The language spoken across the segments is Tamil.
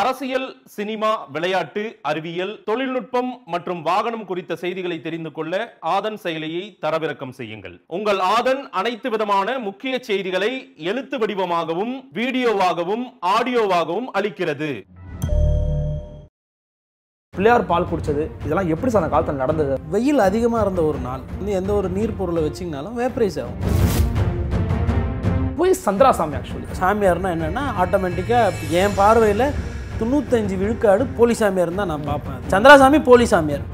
அரசியல் சினிமா விளையாட்டு அறிவியல் தொழில்நுட்பம் மற்றும் வாகனம் குறித்த செய்திகளை தெரிந்து கொள்ள ஆதன் செயலியை தரவிறக்கம் செய்யுங்கள் உங்கள் ஆதன் அனைத்து விதமான முக்கிய செய்திகளை எழுத்து வடிவமாகவும் வீடியோவாகவும் ஆடியோவாகவும் அளிக்கிறது பிள்ளையார் பால் குடிச்சது இதெல்லாம் எப்படி அந்த காலத்தில் நடந்தது வெயில் அதிகமாக இருந்த ஒரு நாள் வந்து எந்த ஒரு நீர் பொருளை வச்சிங்கனாலும் வேப்பரைஸ் ஆகும் போய் சந்திரா சாமி ஆக்சுவலி சாமியார்னா என்னென்னா ஆட்டோமேட்டிக்காக என் பார்வையில் தொண்ணூத்தஞ்சு விழுக்காடு போலி சாமியார் தான் நான் பார்ப்பேன் சந்திராசாமி போலி சாமியார்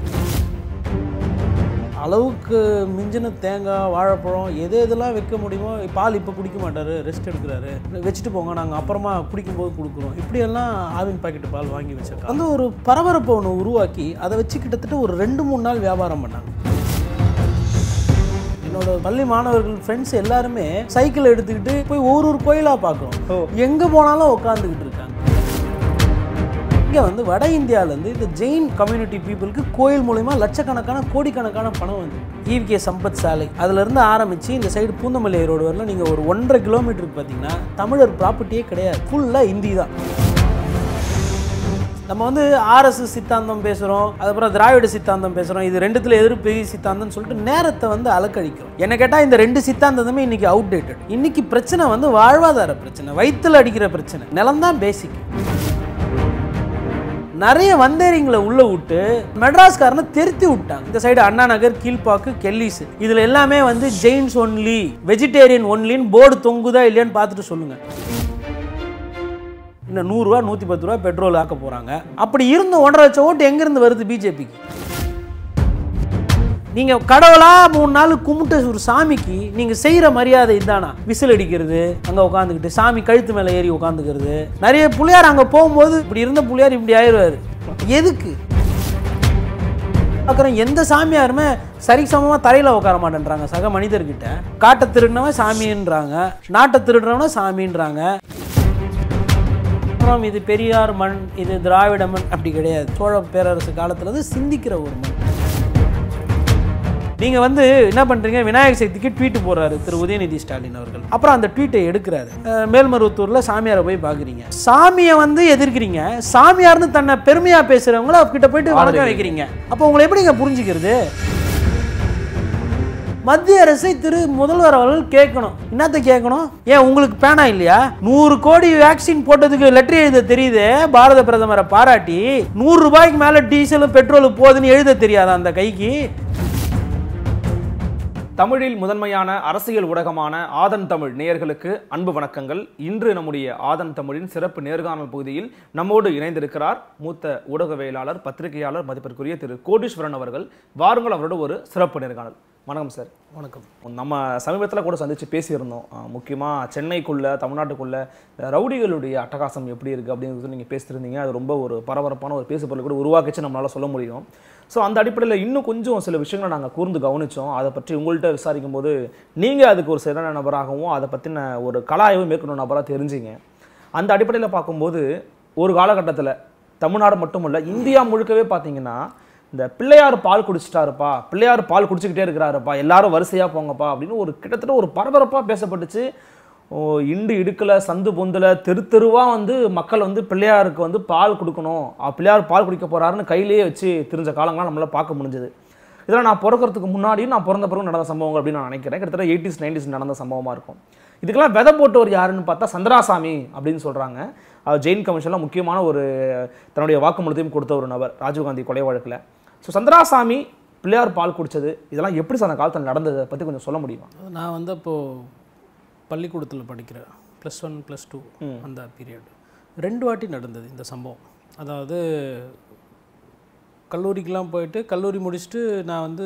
அளவுக்கு மிஞ்சின தேங்காய் வாழைப்பழம் எது எதெல்லாம் வைக்க முடியுமோ பால் இப்போ குடிக்க மாட்டார் ரெஸ்ட் எடுக்கிறாரு வச்சுட்டு போங்க நாங்கள் அப்புறமா குடிக்கும்போது கொடுக்குறோம் இப்படியெல்லாம் ஆவின் பாக்கெட்டு பால் வாங்கி வச்சிருக்கோம் அந்த ஒரு பரபரப்பை ஒன்று உருவாக்கி அதை வச்சு கிட்டத்தட்ட ஒரு ரெண்டு மூணு நாள் வியாபாரம் பண்ணாங்க என்னோட பள்ளி மாணவர்கள் ஃப்ரெண்ட்ஸ் எல்லாருமே சைக்கிள் எடுத்துக்கிட்டு போய் ஒரு ஒரு கோயிலாக பார்க்குறோம் எங்கே போனாலும் உட்காந்துக்கிட்டு இங்கே வந்து வட இந்தியாவிலேருந்து இந்த ஜெயின் கம்யூனிட்டி பீப்புளுக்கு கோயில் மூலிமா லட்சக்கணக்கான கோடிக்கணக்கான பணம் வந்து ஈவிகே e சம்பத் சாலை அதிலிருந்து ஆரம்பித்து இந்த சைடு பூந்தமல்லி ரோடு வரலாம் நீங்கள் ஒரு ஒன்றரை கிலோமீட்டருக்கு பார்த்தீங்கன்னா தமிழர் ப்ராப்பர்ட்டியே கிடையாது ஃபுல்லாக இந்தி தான் நம்ம வந்து ஆர்எஸ்எஸ் சித்தாந்தம் பேசுகிறோம் அதுக்கப்புறம் திராவிட சித்தாந்தம் பேசுகிறோம் இது ரெண்டுத்தில் எதிர் பெரிய சித்தாந்தம்னு சொல்லிட்டு நேரத்தை வந்து அலக்கழிக்கிறோம் என்ன கேட்டால் இந்த ரெண்டு சித்தாந்தமே இன்றைக்கி அவுடேட்டட் இன்றைக்கி பிரச்சனை வந்து வாழ்வாதார பிரச்சனை வயிற்றில் அடிக்கிற பிரச்சனை நிலம்தான் பேசிக் நிறைய வந்தேரிங்களை உள்ள விட்டு மெட்ராஸ்காரனை திருத்தி விட்டாங்க இந்த சைடு அண்ணா நகர் கீழ்பாக்கு கெல்லிஸ் இதுல எல்லாமே வந்து ஜெயின்ஸ் ஒன்லி வெஜிடேரியன் ஒன்லின்னு போர்டு தொங்குதா இல்லையான்னு பார்த்துட்டு சொல்லுங்க இன்னும் நூறுரூவா நூற்றி பத்து ரூபா பெட்ரோல் ஆக்க போகிறாங்க அப்படி இருந்து ஒன்றரை லட்சம் ஓட்டு எங்கேருந்து வருது பிஜேபிக்கு நீங்கள் கடவுளாக மூணு நாள் கும்பிட்ட ஒரு சாமிக்கு நீங்கள் செய்கிற மரியாதை தானா விசில் அடிக்கிறது அங்கே உட்காந்துக்கிட்டு சாமி கழுத்து மேலே ஏறி உட்காந்துக்கிறது நிறைய பிள்ளையார் அங்கே போகும்போது இப்படி இருந்த பிள்ளையார் இப்படி ஆயிடுவார் எதுக்கு அப்புறம் எந்த சாமியாருமே சரி சமமாக தரையில் உட்கார மாட்டேன்றாங்க சக மனிதர்கிட்ட காட்டை திருடினவன் சாமின்றாங்க நாட்டை திருடுறவன சாமின்றாங்க அப்புறம் இது பெரியார் மண் இது திராவிட மண் அப்படி கிடையாது சோழ பேரரசு காலத்தில் சிந்திக்கிற ஒரு மண் நீங்கள் வந்து என்ன பண்ணுறீங்க விநாயகர் சக்திக்கு ட்வீட்டு போடுறாரு திரு உதயநிதி ஸ்டாலின் அவர்கள் அப்புறம் அந்த ட்வீட்டை எடுக்கிறாரு மேல்மருவத்தூரில் சாமியாரை போய் பார்க்குறீங்க சாமியை வந்து எதிர்க்கிறீங்க சாமியார்னு தன்னை பெருமையாக பேசுகிறவங்கள அவர்கிட்ட போயிட்டு வணக்கம் வைக்கிறீங்க அப்போ உங்களை எப்படிங்க புரிஞ்சுக்கிறது மத்திய அரசை திரு முதல்வர் அவர்கள் கேட்கணும் என்னத்தை கேட்கணும் ஏன் உங்களுக்கு பேனா இல்லையா நூறு கோடி வேக்சின் போட்டதுக்கு லெட்டர் எழுத தெரியுது பாரத பிரதமரை பாராட்டி நூறு ரூபாய்க்கு மேலே டீசலும் பெட்ரோலும் போகுதுன்னு எழுத தெரியாதா அந்த கைக்கு தமிழில் முதன்மையான அரசியல் ஊடகமான ஆதன் தமிழ் நேயர்களுக்கு அன்பு வணக்கங்கள் இன்று நம்முடைய ஆதன் தமிழின் சிறப்பு நேர்காணல் பகுதியில் நம்மோடு இணைந்திருக்கிறார் மூத்த ஊடகவியலாளர் பத்திரிகையாளர் மதிப்பிற்குரிய திரு கோடீஸ்வரன் அவர்கள் வாருங்கள் அவரோட ஒரு சிறப்பு நேர்காணல் வணக்கம் சார் வணக்கம் நம்ம சமீபத்தில் கூட சந்தித்து பேசியிருந்தோம் முக்கியமாக சென்னைக்குள்ளே தமிழ்நாட்டுக்குள்ளே ரவுடிகளுடைய அட்டகாசம் எப்படி இருக்குது அப்படிங்கிறது நீங்கள் பேசியிருந்தீங்க அது ரொம்ப ஒரு பரபரப்பான ஒரு பேசுபொருள் கூட உருவாக்கிச்சு நம்மளால் சொல்ல முடியும் ஸோ அந்த அடிப்படையில் இன்னும் கொஞ்சம் சில விஷயங்களை நாங்கள் கூர்ந்து கவனித்தோம் அதை பற்றி உங்கள்கிட்ட விசாரிக்கும் போது நீங்கள் அதுக்கு ஒரு சிறந்த நபராகவும் அதை பற்றின ஒரு கலாயவும் மேற்கொண்ட நபராக தெரிஞ்சிங்க அந்த அடிப்படையில் பார்க்கும்போது ஒரு காலகட்டத்தில் தமிழ்நாடு மட்டுமல்ல இந்தியா முழுக்கவே பார்த்தீங்கன்னா இந்த பிள்ளையார் பால் குடிச்சிட்டாருப்பா பிள்ளையார் பால் குடிச்சிக்கிட்டே இருக்கிறாருப்பா எல்லாரும் வரிசையாக போங்கப்பா அப்படின்னு ஒரு கிட்டத்தட்ட ஒரு பரபரப்பாக பேசப்பட்டுச்சு இண்டு இடுக்கலை சந்து பொந்தில் தெரு தெருவாக வந்து மக்கள் வந்து பிள்ளையாருக்கு வந்து பால் கொடுக்கணும் பிள்ளையார் பால் குடிக்க போகிறாருன்னு கையிலேயே வச்சு தெரிஞ்ச காலங்களாம் நம்மளால் பார்க்க முடிஞ்சது இதெல்லாம் நான் பிறக்கிறதுக்கு முன்னாடியும் நான் பிறந்த பிறகு நடந்த சம்பவங்கள் அப்படின்னு நான் நினைக்கிறேன் கிட்டத்தட்ட எயிட்டிஸ் நைன்டிஸ் நடந்த சம்பவமாக இருக்கும் இதுக்கெல்லாம் விதை போட்டவர் யாருன்னு பார்த்தா சந்திராசாமி அப்படின்னு சொல்கிறாங்க ஜெயின் கமிஷனில் முக்கியமான ஒரு தன்னுடைய வாக்குமூலத்தையும் கொடுத்த ஒரு நபர் ராஜீவ்காந்தி கொலை வழக்கில் ஸோ சந்திராசாமி பிள்ளையார் பால் குடித்தது இதெல்லாம் எப்படி சார் அந்த காலத்தில் நடந்ததை பற்றி கொஞ்சம் சொல்ல முடியுமா நான் வந்து அப்போது பள்ளிக்கூடத்தில் படிக்கிறேன் ப்ளஸ் ஒன் ப்ளஸ் டூ அந்த பீரியட் ரெண்டு வாட்டி நடந்தது இந்த சம்பவம் அதாவது கல்லூரிக்கெலாம் போயிட்டு கல்லூரி முடிச்சுட்டு நான் வந்து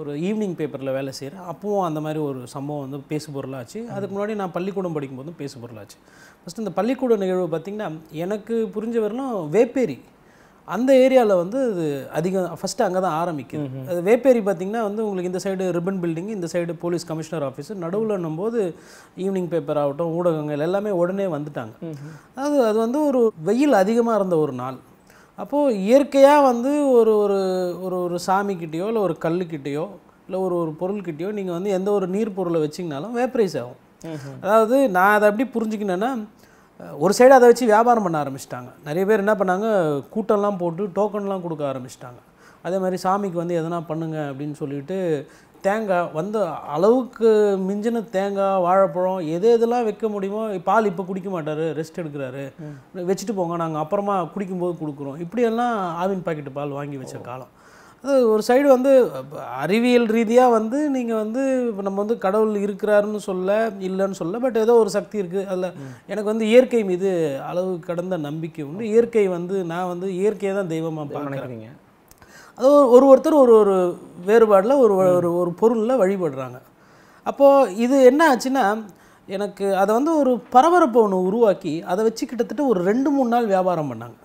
ஒரு ஈவினிங் பேப்பரில் வேலை செய்கிறேன் அப்பவும் அந்த மாதிரி ஒரு சம்பவம் வந்து பேசு பொருளாச்சு அதுக்கு முன்னாடி நான் பள்ளிக்கூடம் படிக்கும்போதும் பேசு பொருளாச்சு ஃபஸ்ட்டு இந்த பள்ளிக்கூட நிகழ்வு பார்த்திங்கன்னா எனக்கு புரிஞ்ச வரலாம் வேப்பேரி அந்த ஏரியாவில் வந்து இது அதிகம் ஃபஸ்ட்டு அங்கே தான் ஆரம்பிக்குது அது வேப்பேரி பார்த்திங்கன்னா வந்து உங்களுக்கு இந்த சைடு ரிப்பன் பில்டிங் இந்த சைடு போலீஸ் கமிஷனர் ஆஃபீஸு நடுவில் போது ஈவினிங் பேப்பர் ஆகட்டும் ஊடகங்கள் எல்லாமே உடனே வந்துட்டாங்க அது அது வந்து ஒரு வெயில் அதிகமாக இருந்த ஒரு நாள் அப்போது இயற்கையாக வந்து ஒரு ஒரு ஒரு ஒரு சாமிக்கிட்டேயோ இல்லை ஒரு கல்லுக்கிட்டேயோ இல்லை ஒரு ஒரு பொருள்கிட்டேயோ நீங்கள் வந்து எந்த ஒரு நீர் பொருளை வச்சிங்கனாலும் வேப்பரைஸ் ஆகும் அதாவது நான் அதை அப்படி புரிஞ்சுக்கினேன்னா ஒரு சைடு அதை வச்சு வியாபாரம் பண்ண ஆரம்பிச்சிட்டாங்க நிறைய பேர் என்ன பண்ணாங்க கூட்டம்லாம் போட்டு டோக்கன்லாம் கொடுக்க ஆரம்பிச்சிட்டாங்க அதே மாதிரி சாமிக்கு வந்து எதனா பண்ணுங்கள் அப்படின்னு சொல்லிட்டு தேங்காய் வந்த அளவுக்கு மிஞ்சின தேங்காய் வாழைப்பழம் எது எதெல்லாம் வைக்க முடியுமோ பால் இப்போ குடிக்க மாட்டார் ரெஸ்ட் எடுக்கிறாரு வச்சுட்டு போங்க நாங்கள் அப்புறமா குடிக்கும்போது கொடுக்குறோம் இப்படியெல்லாம் ஆவின் பாக்கெட்டு பால் வாங்கி வச்ச காலம் அது ஒரு சைடு வந்து அறிவியல் ரீதியாக வந்து நீங்கள் வந்து இப்போ நம்ம வந்து கடவுள் இருக்கிறாருன்னு சொல்ல இல்லைன்னு சொல்ல பட் ஏதோ ஒரு சக்தி இருக்குது அதில் எனக்கு வந்து இயற்கை மீது அளவு கடந்த நம்பிக்கை உண்டு இயற்கை வந்து நான் வந்து இயற்கையை தான் தெய்வமாக நினைக்கிறீங்க அது ஒரு ஒருத்தர் ஒரு ஒரு வேறுபாடில் ஒரு ஒரு ஒரு பொருளில் வழிபடுறாங்க அப்போது இது என்ன ஆச்சுன்னா எனக்கு அதை வந்து ஒரு பரபரப்பை ஒன்று உருவாக்கி அதை வச்சு கிட்டத்தட்ட ஒரு ரெண்டு மூணு நாள் வியாபாரம் பண்ணாங்க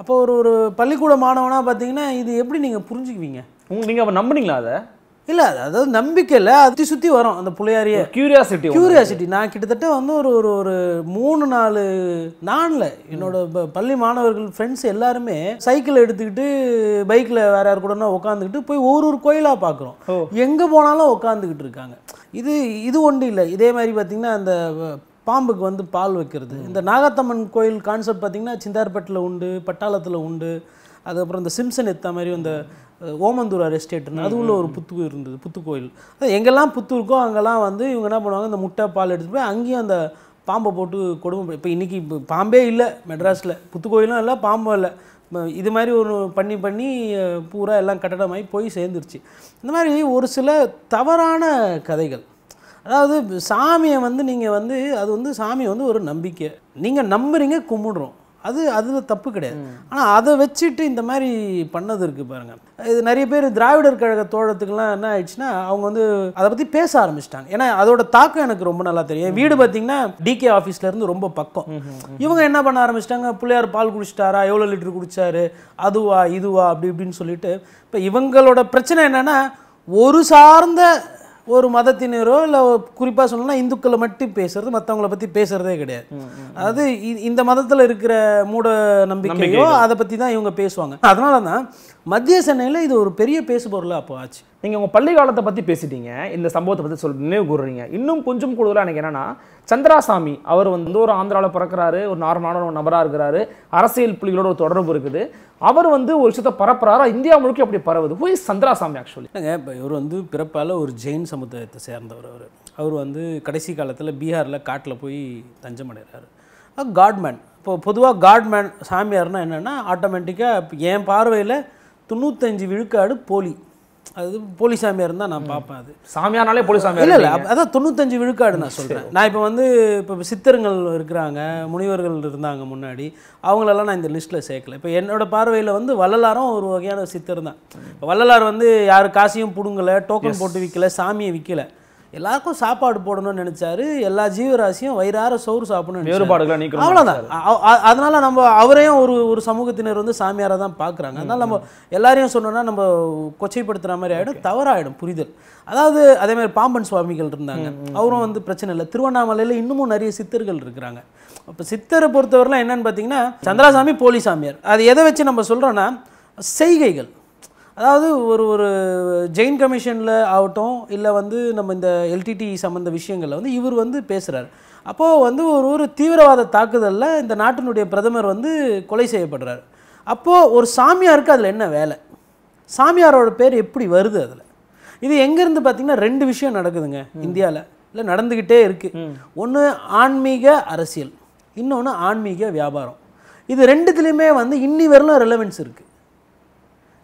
அப்போ ஒரு ஒரு பள்ளிக்கூட மாணவனாக பார்த்தீங்கன்னா இது எப்படி நீங்கள் புரிஞ்சுக்குவீங்க உங்களுக்கு நீங்கள் அப்போ நம்புனீங்களா அதை இல்லை அதாவது நம்பிக்கையில அத்தி சுற்றி வரும் அந்த பிள்ளையாரிய கியூரியாசிட்டி கியூரியாசிட்டி நான் கிட்டத்தட்ட வந்து ஒரு ஒரு ஒரு மூணு நாலு நான்ல என்னோட பள்ளி மாணவர்கள் ஃப்ரெண்ட்ஸ் எல்லாருமே சைக்கிள் எடுத்துக்கிட்டு பைக்கில் வேற யார் கூட உட்காந்துக்கிட்டு போய் ஒரு ஒரு கோயிலாக பார்க்குறோம் எங்கே போனாலும் உட்காந்துக்கிட்டு இருக்காங்க இது இது ஒன்றும் இல்லை இதே மாதிரி பார்த்திங்கன்னா அந்த பாம்புக்கு வந்து பால் வைக்கிறது இந்த நாகத்தம்மன் கோயில் கான்செப்ட் பார்த்திங்கன்னா சிந்தார்பட்டில் உண்டு பட்டாளத்தில் உண்டு அதுக்கப்புறம் இந்த சிம்சன் எத்த மாதிரி அந்த ஓமந்தூரார் எஸ்டேட்னு அது உள்ள ஒரு புத்து இருந்தது புத்துக்கோயில் அது எங்கெல்லாம் புத்து இருக்கோ அங்கெல்லாம் வந்து இவங்க என்ன பண்ணுவாங்க இந்த முட்டை பால் எடுத்துகிட்டு போய் அங்கேயும் அந்த பாம்பை போட்டு கொடுமை இப்போ இன்றைக்கி இப்போ பாம்பே இல்லை மெட்ராஸில் புத்துக்கோயிலும் இல்லை பாம்பும் இல்லை இது மாதிரி ஒரு பண்ணி பண்ணி பூரா எல்லாம் கட்டடமாகி போய் சேர்ந்துருச்சு இந்த மாதிரி ஒரு சில தவறான கதைகள் அதாவது சாமியை வந்து நீங்கள் வந்து அது வந்து சாமி வந்து ஒரு நம்பிக்கை நீங்கள் நம்புறீங்க கும்பிடுறோம் அது அதில் தப்பு கிடையாது ஆனால் அதை வச்சுட்டு இந்த மாதிரி பண்ணது இருக்குது பாருங்கள் இது நிறைய பேர் திராவிடர் கழக தோழத்துக்குலாம் என்ன ஆயிடுச்சுன்னா அவங்க வந்து அதை பற்றி பேச ஆரம்பிச்சிட்டாங்க ஏன்னா அதோட தாக்கம் எனக்கு ரொம்ப நல்லா தெரியும் வீடு பார்த்தீங்கன்னா டிகே ஆஃபீஸ்லேருந்து ரொம்ப பக்கம் இவங்க என்ன பண்ண ஆரம்பிச்சிட்டாங்க பிள்ளையார் பால் குடிச்சிட்டாரா எவ்வளோ லிட்டர் குடித்தாரு அதுவா இதுவா அப்படி இப்படின்னு சொல்லிட்டு இப்போ இவங்களோட பிரச்சனை என்னென்னா ஒரு சார்ந்த ஒரு மதத்தினரோ இல்லை குறிப்பாக சொல்லணும்னா இந்துக்களை மட்டும் பேசுறது மற்றவங்களை பற்றி பேசுறதே கிடையாது அதாவது இந்த மதத்தில் இருக்கிற மூட நம்பிக்கையோ அதை பற்றி தான் இவங்க பேசுவாங்க அதனால தான் மத்திய சென்னையில் இது ஒரு பெரிய பேசுபொருளாக அப்போ ஆச்சு நீங்கள் உங்கள் பள்ளி காலத்தை பற்றி பேசிட்டீங்க இந்த சம்பவத்தை பற்றி சொல்ல நினைவு கூறுறீங்க இன்னும் கொஞ்சம் கூடுதலாக எனக்கு என்னென்னா சந்திராசாமி அவர் வந்து ஒரு ஆந்திராவில் பிறக்கிறாரு ஒரு நார்மலான ஒரு நபராக இருக்கிறாரு அரசியல் புலிகளோட ஒரு தொடர்பு இருக்குது அவர் வந்து ஒரு விஷயத்தை பரப்புறாரா இந்தியா முழுக்க அப்படி பரவுது போய் சந்திராசாமி ஆக்சுவலி இப்போ இவர் வந்து பிறப்பால் ஒரு ஜெயின் சமுதாயத்தை சேர்ந்தவர் அவர் அவர் வந்து கடைசி காலத்தில் பீகாரில் காட்டில் போய் தஞ்சம் அடைகிறார் காட்மேன் இப்போ பொதுவாக காட்மேன் சாமியார்னால் என்னென்னா ஆட்டோமேட்டிக்காக என் பார்வையில் தொண்ணூத்தஞ்சு விழுக்காடு போலி அது போலி சாமியார் தான் நான் பார்ப்பேன் அது சாமியானாலே போலி சாமியார் இல்லை இல்லை அதான் தொண்ணூத்தஞ்சு விழுக்காடு நான் சொல்கிறேன் நான் இப்போ வந்து இப்போ சித்தருங்கள் இருக்கிறாங்க முனிவர்கள் இருந்தாங்க முன்னாடி அவங்களெல்லாம் நான் இந்த லிஸ்ட்டில் சேர்க்கல இப்போ என்னோடய பார்வையில் வந்து வள்ளலாரும் ஒரு வகையான சித்தர் தான் வள்ளலார் வந்து யார் காசையும் பிடுங்கலை டோக்கன் போட்டு விற்கலை சாமியை விற்கலை எல்லாருக்கும் சாப்பாடு போடணும்னு நினைச்சாரு எல்லா ஜீவராசியும் வயிறார சோறு சாப்பிடணும் அவ்வளோதான் அதனால நம்ம அவரையும் ஒரு ஒரு சமூகத்தினர் வந்து சாமியாராக தான் பார்க்குறாங்க அதனால நம்ம எல்லாரையும் சொன்னோம்னா நம்ம கொச்சைப்படுத்துகிற மாதிரி ஆகிடும் தவறாயிடும் புரிதல் அதாவது அதே மாதிரி பாம்பன் சுவாமிகள் இருந்தாங்க அவரும் வந்து பிரச்சனை இல்லை திருவண்ணாமலையில் இன்னமும் நிறைய சித்தர்கள் இருக்கிறாங்க இப்போ சித்தரை பொறுத்தவரைலாம் என்னன்னு பார்த்தீங்கன்னா சந்திராசாமி போலி சாமியார் அது எதை வச்சு நம்ம சொல்கிறோன்னா செய்கைகள் அதாவது ஒரு ஒரு ஜெயின் கமிஷனில் ஆகட்டும் இல்லை வந்து நம்ம இந்த எல்டிடி சம்மந்த விஷயங்களில் வந்து இவர் வந்து பேசுகிறார் அப்போது வந்து ஒரு ஒரு தீவிரவாத தாக்குதலில் இந்த நாட்டினுடைய பிரதமர் வந்து கொலை செய்யப்படுறார் அப்போது ஒரு சாமியாருக்கு அதில் என்ன வேலை சாமியாரோட பேர் எப்படி வருது அதில் இது எங்கேருந்து பார்த்திங்கன்னா ரெண்டு விஷயம் நடக்குதுங்க இந்தியாவில் இல்லை நடந்துக்கிட்டே இருக்குது ஒன்று ஆன்மீக அரசியல் இன்னொன்று ஆன்மீக வியாபாரம் இது ரெண்டுத்துலேயுமே வந்து இன்னி வரலும் ரெலவென்ஸ் இருக்குது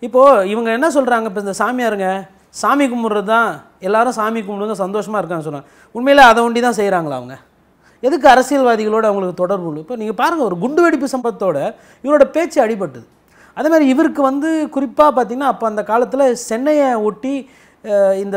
இப்போது இவங்க என்ன சொல்கிறாங்க இப்போ இந்த சாமியாருங்க சாமி கும்பிட்றது தான் எல்லாரும் சாமி கும்பிடுங்க சந்தோஷமாக இருக்காங்கன்னு சொன்னாங்க உண்மையில் அதை ஒண்டி தான் செய்கிறாங்களா அவங்க எதுக்கு அரசியல்வாதிகளோடு அவங்களுக்கு தொடர்பு இப்போ நீங்கள் பாருங்கள் ஒரு குண்டு வெடிப்பு சம்பவத்தோட இவரோட பேச்சு அடிபட்டுது அதேமாதிரி இவருக்கு வந்து குறிப்பாக பார்த்திங்கன்னா அப்போ அந்த காலத்தில் சென்னையை ஒட்டி இந்த